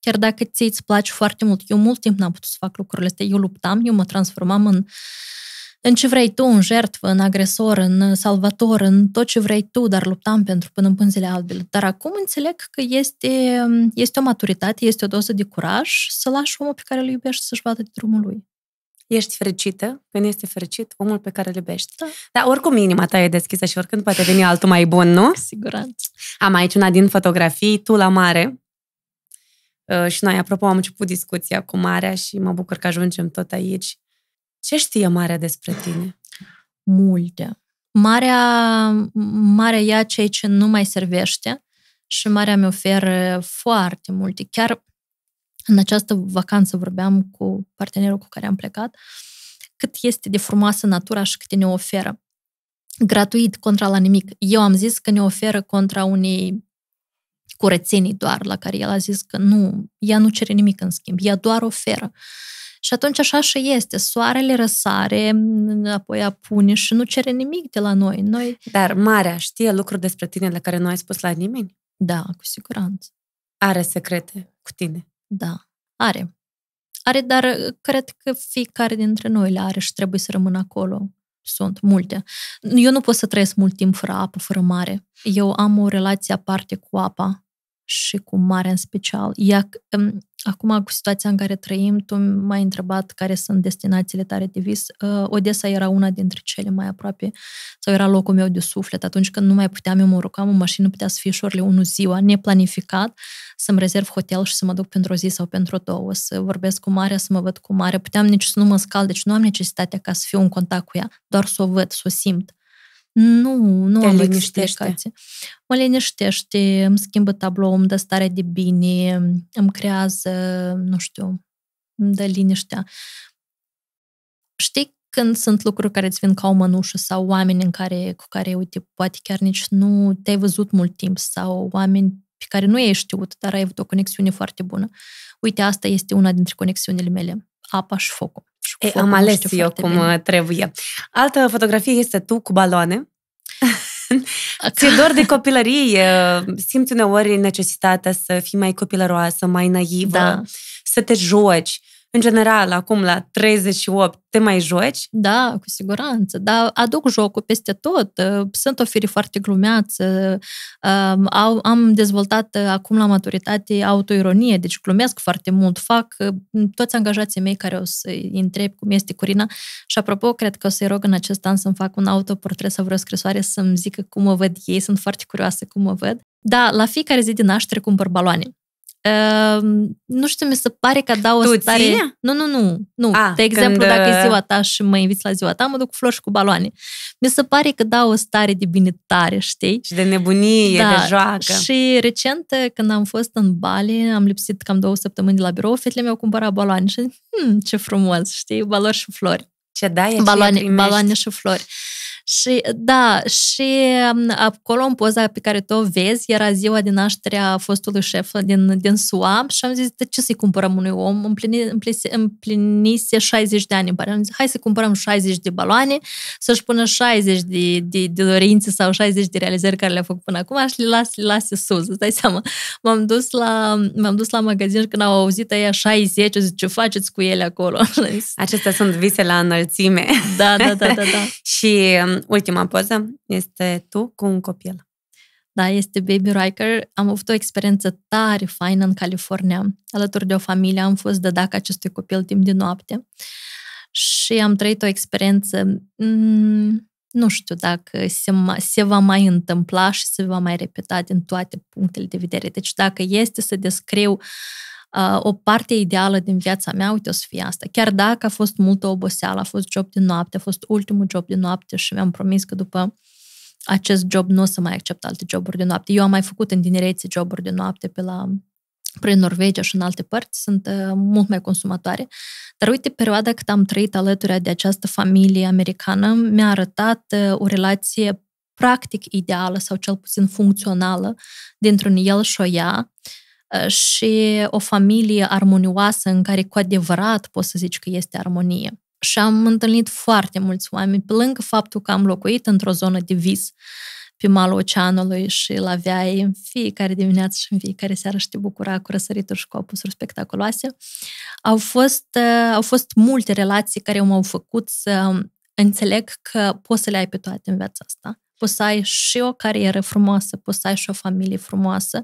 chiar dacă ți îți place foarte mult. Eu mult timp n-am putut să fac lucrurile astea. Eu luptam, eu mă transformam în în ce vrei tu, în jertfă, în agresor, în salvator, în tot ce vrei tu, dar luptam pentru până în pânzele albele. Dar acum înțeleg că este, este o maturitate, este o doză de curaj să lași omul pe care îl iubești să-și vadă de drumul lui. Ești fericită când este fericit omul pe care îl iubești. Da. Dar oricum inima ta e deschisă și oricând poate veni altul mai bun, nu? siguranță. Am aici una din fotografii, tu la mare, uh, și noi, apropo, am început discuția cu Marea și mă bucur că ajungem tot aici. Ce știe Marea despre tine? Multe. Marea, marea ia ceea ce nu mai servește și Marea mi oferă foarte multe. Chiar în această vacanță vorbeam cu partenerul cu care am plecat, cât este de frumoasă natura și cât ne oferă. Gratuit, contra la nimic. Eu am zis că ne oferă contra unei curățenii doar, la care el a zis că nu, ea nu cere nimic în schimb, ea doar oferă. Și atunci așa și este. Soarele răsare, apoi apune și nu cere nimic de la noi. noi... Dar Marea știe lucruri despre tine la care nu ai spus la nimeni? Da, cu siguranță. Are secrete cu tine? Da, are. Are, dar uh, cred că fiecare dintre noi le are și trebuie să rămână acolo sunt multe. Eu nu pot să trăiesc mult timp fără apă, fără mare. Eu am o relație aparte cu apa și cu mare în special. Ia, um, acum, cu situația în care trăim, tu m-ai întrebat care sunt destinațiile tare de vis. Uh, Odessa era una dintre cele mai aproape, sau era locul meu de suflet. Atunci când nu mai puteam, eu mă rugam în mașină, putea să fie și unu ziua, neplanificat, să-mi rezerv hotel și să mă duc pentru o zi sau pentru două, să vorbesc cu marea, să mă văd cu marea. Puteam nici să nu mă scald, deci nu am necesitatea ca să fiu în contact cu ea, doar să o văd, să o simt. Nu, nu Te am explicație. Mă liniștește, îmi schimbă tablou, îmi dă starea de bine, îmi creează, nu știu, îmi dă liniștea. Știi când sunt lucruri care îți vin ca o mănușă sau oameni în care, cu care, uite, poate chiar nici nu te-ai văzut mult timp sau oameni pe care nu ai știut, dar ai avut o conexiune foarte bună. Uite, asta este una dintre conexiunile mele, apa și focul e, am ales eu cum uh, trebuie. Altă fotografie este tu cu baloane. Ți-e dor de copilărie, simți uneori necesitatea să fii mai copilăroasă, mai naivă, da. să te joci în general, acum la 38, te mai joci? Da, cu siguranță, dar aduc jocul peste tot. Uh, sunt o fire foarte glumeață, am, um, am dezvoltat uh, acum la maturitate autoironie, deci glumesc foarte mult, fac uh, toți angajații mei care o să-i întreb cum este Corina și apropo, cred că o să-i rog în acest an să-mi fac un autoportret sau vreo scrisoare să-mi zică cum o văd ei, sunt foarte curioasă cum o văd. Da, la fiecare zi de naștere cumpăr baloane. Uh, nu știu, mi se pare că dau o tu stare... Ție? Nu, nu, nu. nu. A, ah, de exemplu, când... dacă e uh, ziua ta și mă inviți la ziua ta, mă duc cu flori și cu baloane. Mi se pare că dau o stare de binetare, știi? Și de nebunie, da. de joacă. Și recent, când am fost în Bali, am lipsit cam două săptămâni de la birou, fetele mi-au cumpărat baloane și hm, ce frumos, știi? Balori și flori. Ce dai, baloane, baloane și flori. Și da, și um, acolo în poza pe care tu o vezi era ziua de nașterea a fostului șef din, din SUA și am zis, de ce să-i cumpărăm unui om? Împlini, împlinise, împlinise 60 de ani, îmi pare. Am zis, hai să cumpărăm 60 de baloane, să-și pună 60 de, de, de dorințe sau 60 de realizări care le-a făcut până acum și le las, le las sus, îți dai seama. M-am dus la, m-am dus la magazin și când au auzit aia 60, zic, ce faceți cu ele acolo? Acestea sunt vise la înălțime. Da, da, da, da. da. și um, ultima poză este tu cu un copil. Da, este Baby Riker. Am avut o experiență tare faină în California. Alături de o familie am fost de dacă acestui copil timp de noapte și am trăit o experiență, mm, nu știu dacă se, se va mai întâmpla și se va mai repeta din toate punctele de vedere. Deci dacă este să descriu uh, Uh, o parte ideală din viața mea, uite, o să fie asta. Chiar dacă a fost multă oboseală, a fost job din noapte, a fost ultimul job din noapte și mi-am promis că după acest job nu o să mai accept alte joburi de noapte. Eu am mai făcut în tinerețe joburi de noapte pe la prin Norvegia și în alte părți, sunt uh, mult mai consumatoare. Dar uite, perioada cât am trăit alături de această familie americană mi-a arătat uh, o relație practic ideală sau cel puțin funcțională dintre un el și o ea, Uh, și o familie armonioasă în care cu adevărat poți să zici că este armonie. Și am întâlnit foarte mulți oameni, pe lângă faptul că am locuit într-o zonă de vis pe malul oceanului și la aveai în fiecare dimineață și în fiecare seară și te bucura cu răsărituri și cu apusuri spectaculoase. Au fost, uh, au fost multe relații care m-au făcut să înțeleg că poți să le ai pe toate în viața asta poți să ai și o carieră frumoasă, poți să ai și o familie frumoasă,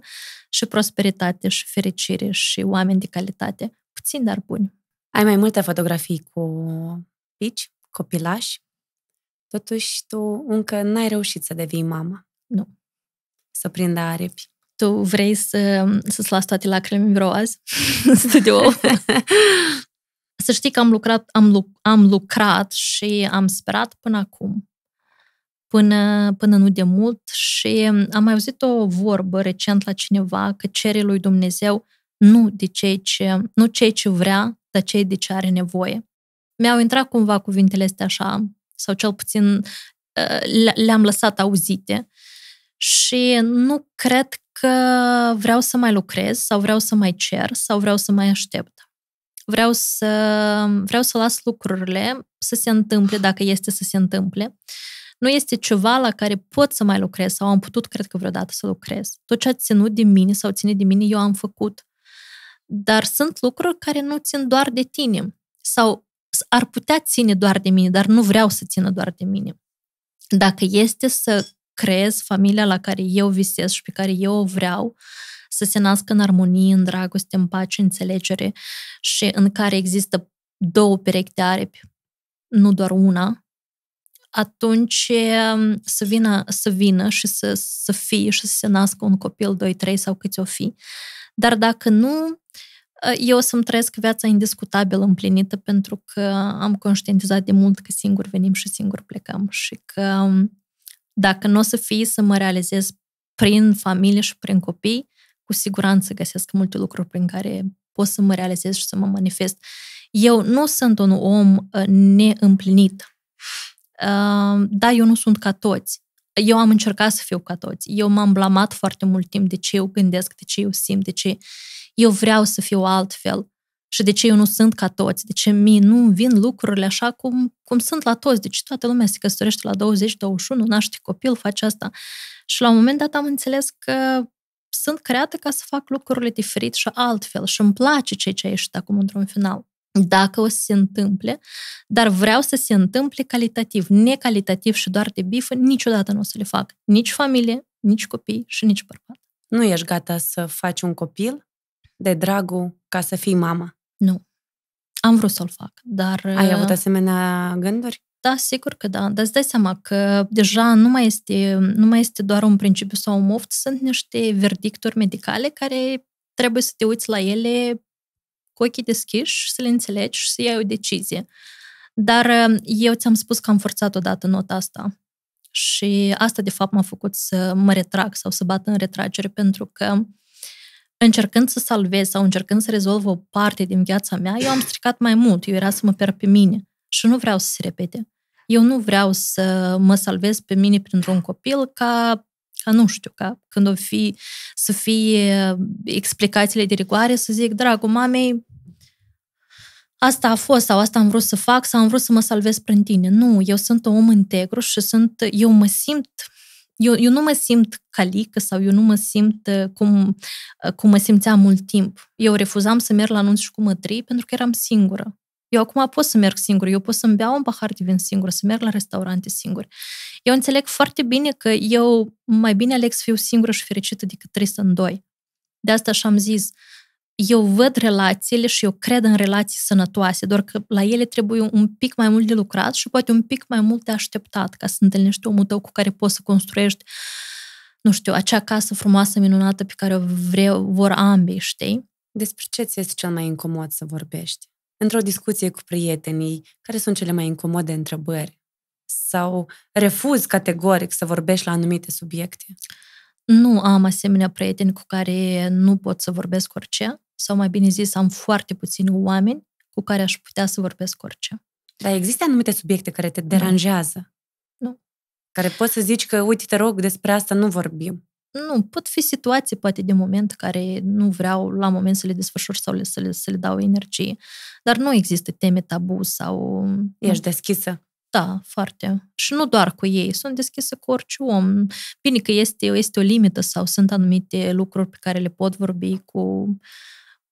și prosperitate, și fericire, și oameni de calitate. Puțin, dar buni. Ai mai multe fotografii cu pici, copilași, totuși tu încă n-ai reușit să devii mama. Nu. Să prindă aripi. Tu vrei să, să-ți las toate lacrimi în birou azi? în studio. să știi că am lucrat, am, lu- am lucrat și am sperat până acum până, până nu de mult și am mai auzit o vorbă recent la cineva că cere lui Dumnezeu nu, de cei ce, nu cei ce vrea, dar cei de ce are nevoie. Mi-au intrat cumva cuvintele astea așa, sau cel puțin uh, le-am lăsat auzite și nu cred că vreau să mai lucrez sau vreau să mai cer sau vreau să mai aștept. Vreau să, vreau să las lucrurile să se întâmple dacă este să se întâmple nu este ceva la care pot să mai lucrez sau am putut, cred că, vreodată să lucrez. Tot ce a ținut de mine sau ține de mine, eu am făcut. Dar sunt lucruri care nu țin doar de tine sau ar putea ține doar de mine, dar nu vreau să țină doar de mine. Dacă este să creez familia la care eu visez și pe care eu o vreau, să se nască în armonie, în dragoste, în pace, în înțelegere și în care există două perechi de aripi, nu doar una, atunci ehm, să vină, să vină și să, să fie și să se nască un copil, doi, trei sau câți o fi. Dar dacă nu, eh, eu o să-mi trăiesc viața indiscutabilă împlinită pentru că am conștientizat de mult că singur venim și singur plecăm și că mm, dacă nu o să fie să mă realizez prin familie și prin copii, cu siguranță găsesc multe lucruri prin care pot să mă realizez și să mă manifest. Eu nu sunt un om eh, neîmplinit da, eu nu sunt ca toți. Eu am încercat să fiu ca toți. Eu m-am blamat foarte mult timp de ce eu gândesc, de ce eu simt, de ce eu vreau să fiu altfel și de ce eu nu sunt ca toți, de ce mie nu vin lucrurile așa cum, cum sunt la toți. De deci ce toată lumea se căsătorește la 20, 21, naște copil, face asta. Și la un moment dat am înțeles că sunt creată ca să fac lucrurile diferit și altfel și îmi place ceea ce a ieșit acum într-un final dacă o să se întâmple, dar vreau să se întâmple calitativ. Necalitativ și doar de bifă, niciodată nu o să le fac. Nici familie, nici copii și nici bărbat. Nu ești gata să faci un copil de dragul ca să fii mama? Nu. Am vrut să-l fac, dar... Ai uh, avut asemenea gânduri? Da, sigur că da, dar îți dai seama că deja nu mai este, nu mai este doar un principiu sau un moft, sunt niște verdicturi medicale care trebuie să te uiți la ele cu ochii deschiși, să le înțelegi și să iei o decizie. Dar uh, eu ți-am spus că am forțat odată nota asta. Și asta, de fapt, m-a făcut să mă retrag sau să bat în retragere, pentru că încercând să salvez sau încercând să rezolv o parte din viața mea, eu am stricat mai mult, eu era să mă pierd pe mine și nu vreau să se repete. Eu nu vreau să mă salvez pe mine printr-un copil ca, ca nu știu, ca când o fi să fie uh, explicațiile de rigoare, să zic, dragul mamei, asta a fost sau asta am vrut să fac sau am vrut să mă salvez prin tine. Nu, eu sunt un om integru și sunt, eu mă simt eu, eu nu mă simt calică sau eu nu mă simt uh, cum, uh, cum mă simțeam mult timp. Eu refuzam să merg la anunț și cu mătrii pentru că eram singură. Eu acum pot să merg singură, eu pot să-mi beau un pahar de vin singur, să merg la restaurante singur. Eu înțeleg foarte bine că eu mai bine aleg să fiu singură și fericită decât trei să doi. De asta și-am zis, eu văd relațiile și eu cred în relații sănătoase, doar că la ele trebuie un pic mai mult de lucrat și poate un pic mai mult de așteptat ca să întâlnești omul tău cu care poți să construiești, nu știu, acea casă frumoasă, minunată pe care o vreau, vor ambii, știi? Despre ce ți este cel mai incomod să vorbești? Într-o discuție cu prietenii, care sunt cele mai incomode întrebări? Sau refuz categoric să vorbești la anumite subiecte? Uh, nu am asemenea prieteni cu care nu pot să vorbesc orice, sau mai bine zis, am foarte puțini oameni cu care aș putea să vorbesc orice. Dar există anumite subiecte care te deranjează? Nu. nu. Care poți să zici că, uite, te rog, despre asta nu vorbim. Nu, pot fi situații, poate, de moment care nu vreau la moment să le desfășur sau să le, să le dau energie. Dar nu există teme tabu sau... Ești nu. deschisă. Da, foarte. Și nu doar cu ei, sunt deschisă cu orice om. Bine că este, este o limită sau sunt anumite lucruri pe care le pot vorbi cu,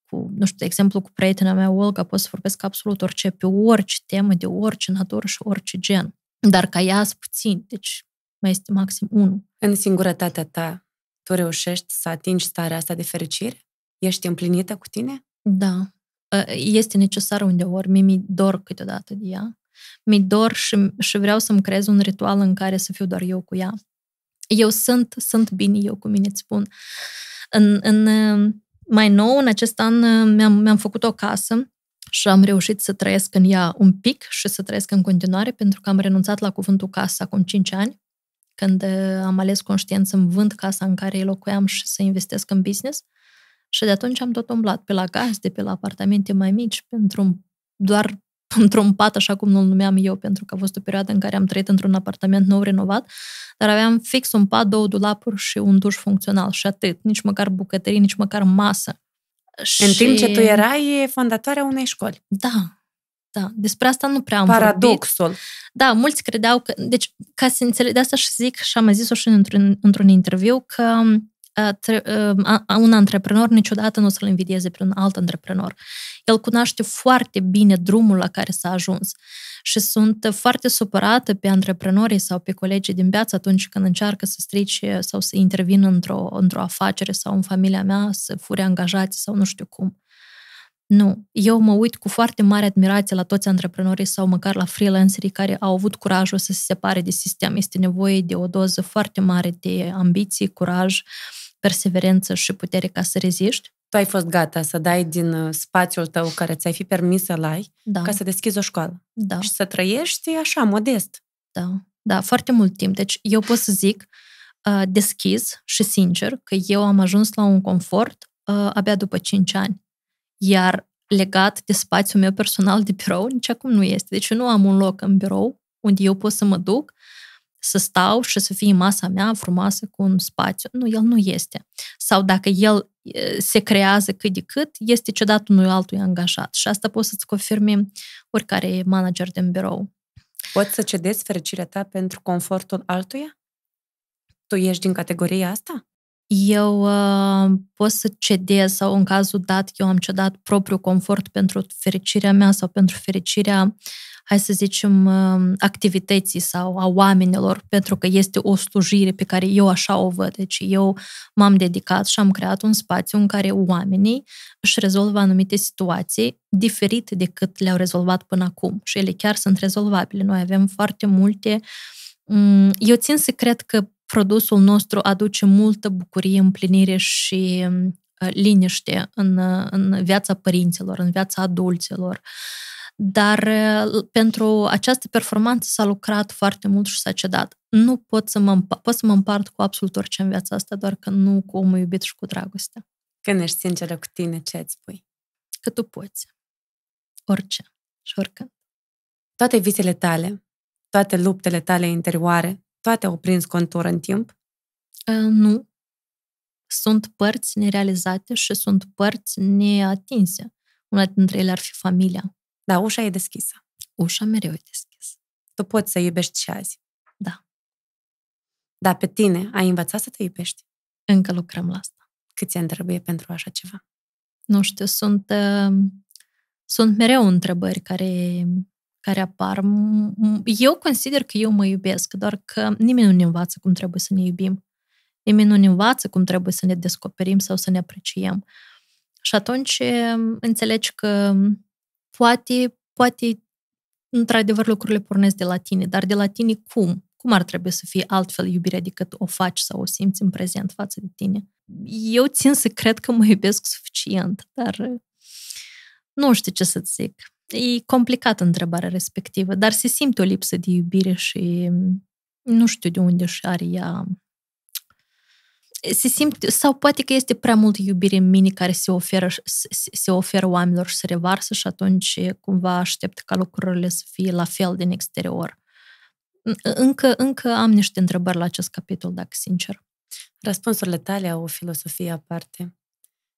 cu nu știu, de exemplu, cu prietena mea, Olga, pot să vorbesc absolut orice, pe orice temă, de orice natură și orice gen. Dar ca ea puțin, deci mai este maxim unul. În singurătatea ta, tu reușești să atingi starea asta de fericire? Ești împlinită cu tine? Da. Ă, este necesară undeori, mi-mi dor câteodată de ea mi dor și, și vreau să-mi creez un ritual în care să fiu doar eu cu ea. Eu sunt, sunt bine eu cu mine, îți spun. În, în, mai nou, în acest an, mi-am, mi-am făcut o casă și am reușit să trăiesc în ea un pic și să trăiesc în continuare pentru că am renunțat la cuvântul casă acum 5 ani, când uh, am ales conștient să-mi vând casa în care locuiam și să investesc în business. Și de atunci am tot umblat pe la gazde, pe la apartamente mai mici, pentru doar într-un pat, așa cum nu-l numeam eu, pentru că a fost o perioadă în care am trăit într-un apartament nou renovat, dar aveam fix un pat, două dulapuri și un duș funcțional și atât. Nici măcar bucătărie, nici măcar masă. Și... În timp ce tu erai fondatoarea unei școli. Da, da. Despre asta nu prea am Paradoxul. Vorbit. Da, mulți credeau că... Deci, ca să înțeleg, de asta și zic și am zis-o și într-un, într-un interviu, că un antreprenor niciodată nu o să-l invidieze pe un alt antreprenor. El cunoaște foarte bine drumul la care s-a ajuns și sunt foarte supărată pe antreprenorii sau pe colegii din viață atunci când încearcă să strice sau să intervină într-o, într-o afacere sau în familia mea, să fure angajați sau nu știu cum. Nu. Eu mă uit cu foarte mare admirație la toți antreprenorii sau măcar la freelancerii care au avut curajul să se separe de sistem. Este nevoie de o doză foarte mare de ambiții, curaj, uh, perseverență și putere ca să reziști. Tu ai fost gata să dai din uh, spațiul tău care ți-ai fi permis să-l ai da. ca să deschizi o școală. Da. Și să trăiești așa, modest. Da, da, foarte mult timp. Deci eu pot să zic uh, deschis și sincer că eu am ajuns la un confort uh, abia după 5 ani. Iar legat de spațiul meu personal de birou, nici acum nu este. Deci eu nu am un loc în birou unde eu pot să mă duc să stau și să fie masa mea frumoasă cu un spațiu. Nu, el nu este. Sau dacă el se creează cât de cât, este ciudat unui altui angajat. Și asta poți să-ți confirmi oricare manager din birou. Poți să cedezi fericirea ta pentru confortul altuia? Tu ești din categoria asta? Eu uh, pot să cedez sau în cazul dat eu am cedat propriul confort pentru fericirea mea sau pentru fericirea uh, hai să zicem, um, activității sau a oamenilor, pentru că este o slujire pe care eu așa o văd. Deci eu m-am dedicat și am creat un spațiu în care oamenii își rezolvă anumite situații diferite decât le-au rezolvat până acum și ele chiar sunt rezolvabile. Noi avem foarte multe... Mm, eu țin să cred că produsul nostru aduce multă bucurie, împlinire și uh, liniște în, uh, în viața părinților, în viața adulților dar pentru această performanță s-a lucrat foarte mult și s-a cedat. Nu pot să mă, pot să mă împart cu absolut orice în viața asta, doar că nu cu omul iubit și cu dragoste. Când ești sinceră cu tine, ce îți spui? Că tu poți. Orice și oricând. Toate visele tale, toate luptele tale interioare, toate au prins contur în timp? Uh, nu. Sunt părți nerealizate și sunt părți neatinse. Una dintre ele ar fi familia da, ușa e deschisă. Ușa mereu e deschisă. Tu poți să iubești și azi. Da. Dar pe tine ai învățat să te iubești? Încă lucrăm la asta. Câți ani trebuie pentru așa ceva? Nu știu, sunt, uh, sunt mereu întrebări care, care apar. Eu consider că eu mă iubesc, doar că nimeni nu ne învață cum trebuie să ne iubim. Nimeni nu ne învață cum trebuie să ne descoperim sau să ne apreciem. Și atunci uh, înțelegi că poate, poate într-adevăr lucrurile pornesc de la tine, dar de la tine cum? Cum ar trebui să fie altfel iubirea decât o faci sau o simți în prezent față de tine? Eu țin să cred că mă iubesc suficient, dar nu știu ce să zic. E complicată întrebarea respectivă, dar se simte o lipsă de iubire și mm, nu știu de unde și are ea se simte sau poate că este prea mult iubire în mine care se oferă, se oferă oamenilor și se revarsă și atunci cumva aștept ca lucrurile să fie la fel din exterior. Încă, încă am niște întrebări la acest capitol, dacă sincer. Răspunsurile tale au o filosofie aparte.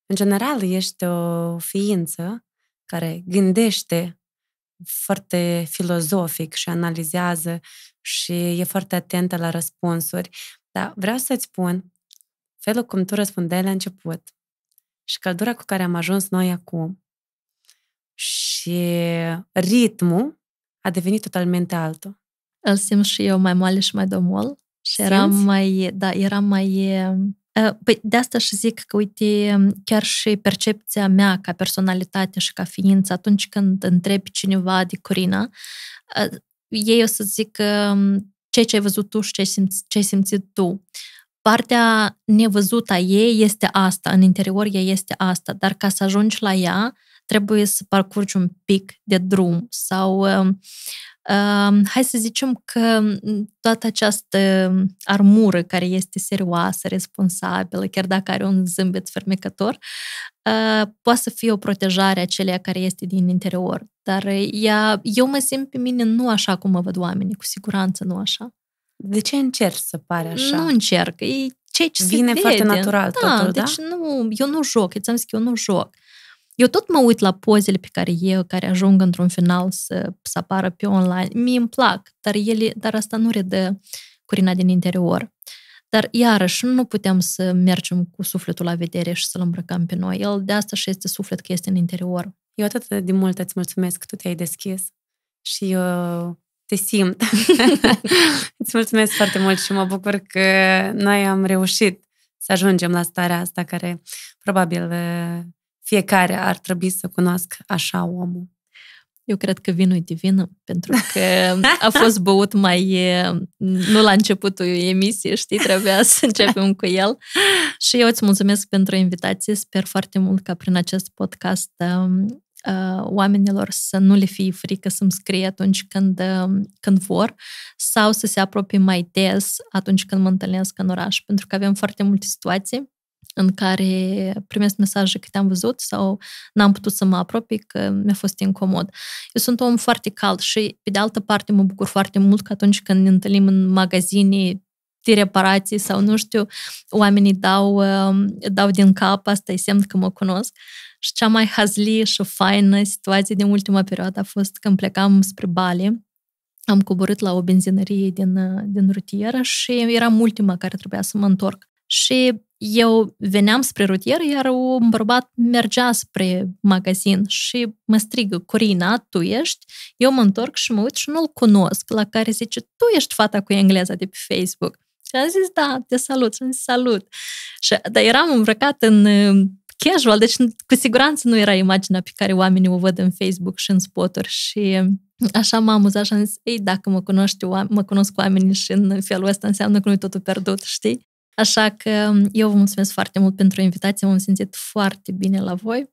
În general, ești o ființă care gândește foarte filozofic și analizează și e foarte atentă la răspunsuri. Dar vreau să-ți spun felul cum tu răspundeai la început și căldura cu care am ajuns noi acum și ritmul a devenit totalmente altul. Îl simt și eu mai moale și mai domol și Simți? eram mai, da, eram mai eh, eh, Păi de asta și zic că, uite, chiar și percepția mea ca personalitate și ca ființă, atunci când întrebi cineva de Corina, eh, ei o să zic ceea mm, ce ai văzut tu și ce ai simțit, ce ai simțit tu partea nevăzută a ei este asta, în interior ea este asta, dar ca să ajungi la ea, trebuie să parcurgi un pic de drum sau uh, hai să zicem că um, toată această armură care este serioasă, responsabilă, chiar dacă are un zâmbet fermecător, uh, poate să fie o protejare a celea care este din interior. Dar uh, ea, eu mă simt pe mine nu așa cum mă văd oamenii, cu siguranță nu așa. De ce încerci să pare așa? Nu încerc, e ce ce Vine se vede. foarte natural da, totul, da? deci da? nu, eu nu joc, îți am zis că eu nu joc. Eu tot mă uit la pozele pe care eu, care ajung într-un final să, să apară pe online. mi îmi plac, dar, ele, dar asta nu redă curina din interior. Dar, iarăși, nu putem să mergem cu sufletul la vedere și să-l îmbrăcăm pe noi. El de asta și este suflet, că este în interior. Eu atât de mult îți mulțumesc că tu te-ai deschis și eu uh, te simt. Îți mulțumesc foarte mult și mă bucur că noi am reușit să ajungem la starea asta care probabil uh, fiecare ar trebui să cunoască așa omul. Eu cred că vinul e divină, pentru că a fost băut mai, uh, nu la începutul emisiei, știi, trebuia să începem cu el. Și eu îți mulțumesc pentru invitație, sper foarte mult ca prin acest podcast um, Uh, oamenilor să nu le fie frică să-mi scrie atunci când, um, când vor sau să se apropie mai des atunci când mă întâlnesc în oraș, pentru că avem foarte multe situații în care primesc mesaje că te-am văzut sau n-am putut să mă apropii, că mi-a fost incomod. Eu sunt om foarte cald și, pe de altă parte, mă bucur foarte mult că atunci când ne întâlnim în magazine de reparații sau nu știu, oamenii dau, um, dau din cap, asta e semn că mă cunosc. Uh, și cea mai hazli, și faină situație din ultima perioadă a fost când plecam spre Bali, am coborât la o benzinărie din, din rutieră și eram ultima care trebuia să mă întorc. Și eu veneam spre rutieră, iar un bărbat mergea spre magazin și mă strigă, Corina, tu ești? Eu mă întorc și mă uit și nu-l cunosc, la care zice, tu ești fata cu engleza de pe Facebook. Și am zis, da, te salut, și am zis, salut. Și, dar eram îmbrăcat în casual, deci cu siguranță nu era imaginea pe care oamenii o văd în Facebook și în spoturi și așa m-am amuzat și am zis, ei, dacă mă, cunoști, mă cunosc oamenii și în felul ăsta înseamnă că nu i totul pierdut, știi? Așa că eu vă mulțumesc foarte mult pentru invitație, m-am simțit foarte bine la voi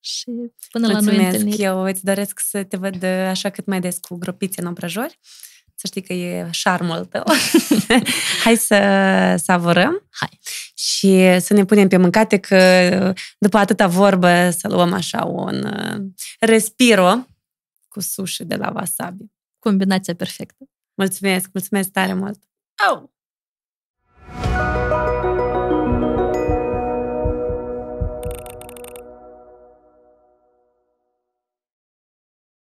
și până mulțumesc. la noi întâlniri. Eu îți doresc să te văd așa cât mai des cu gropițe în obrajori să știi că e șarmul tău. Hai să savurăm. Hai. Și să ne punem pe mâncate că după atâta vorbă să luăm așa un uh, respiro cu sushi de la wasabi. Combinația perfectă. Mulțumesc, mulțumesc tare mult. Au!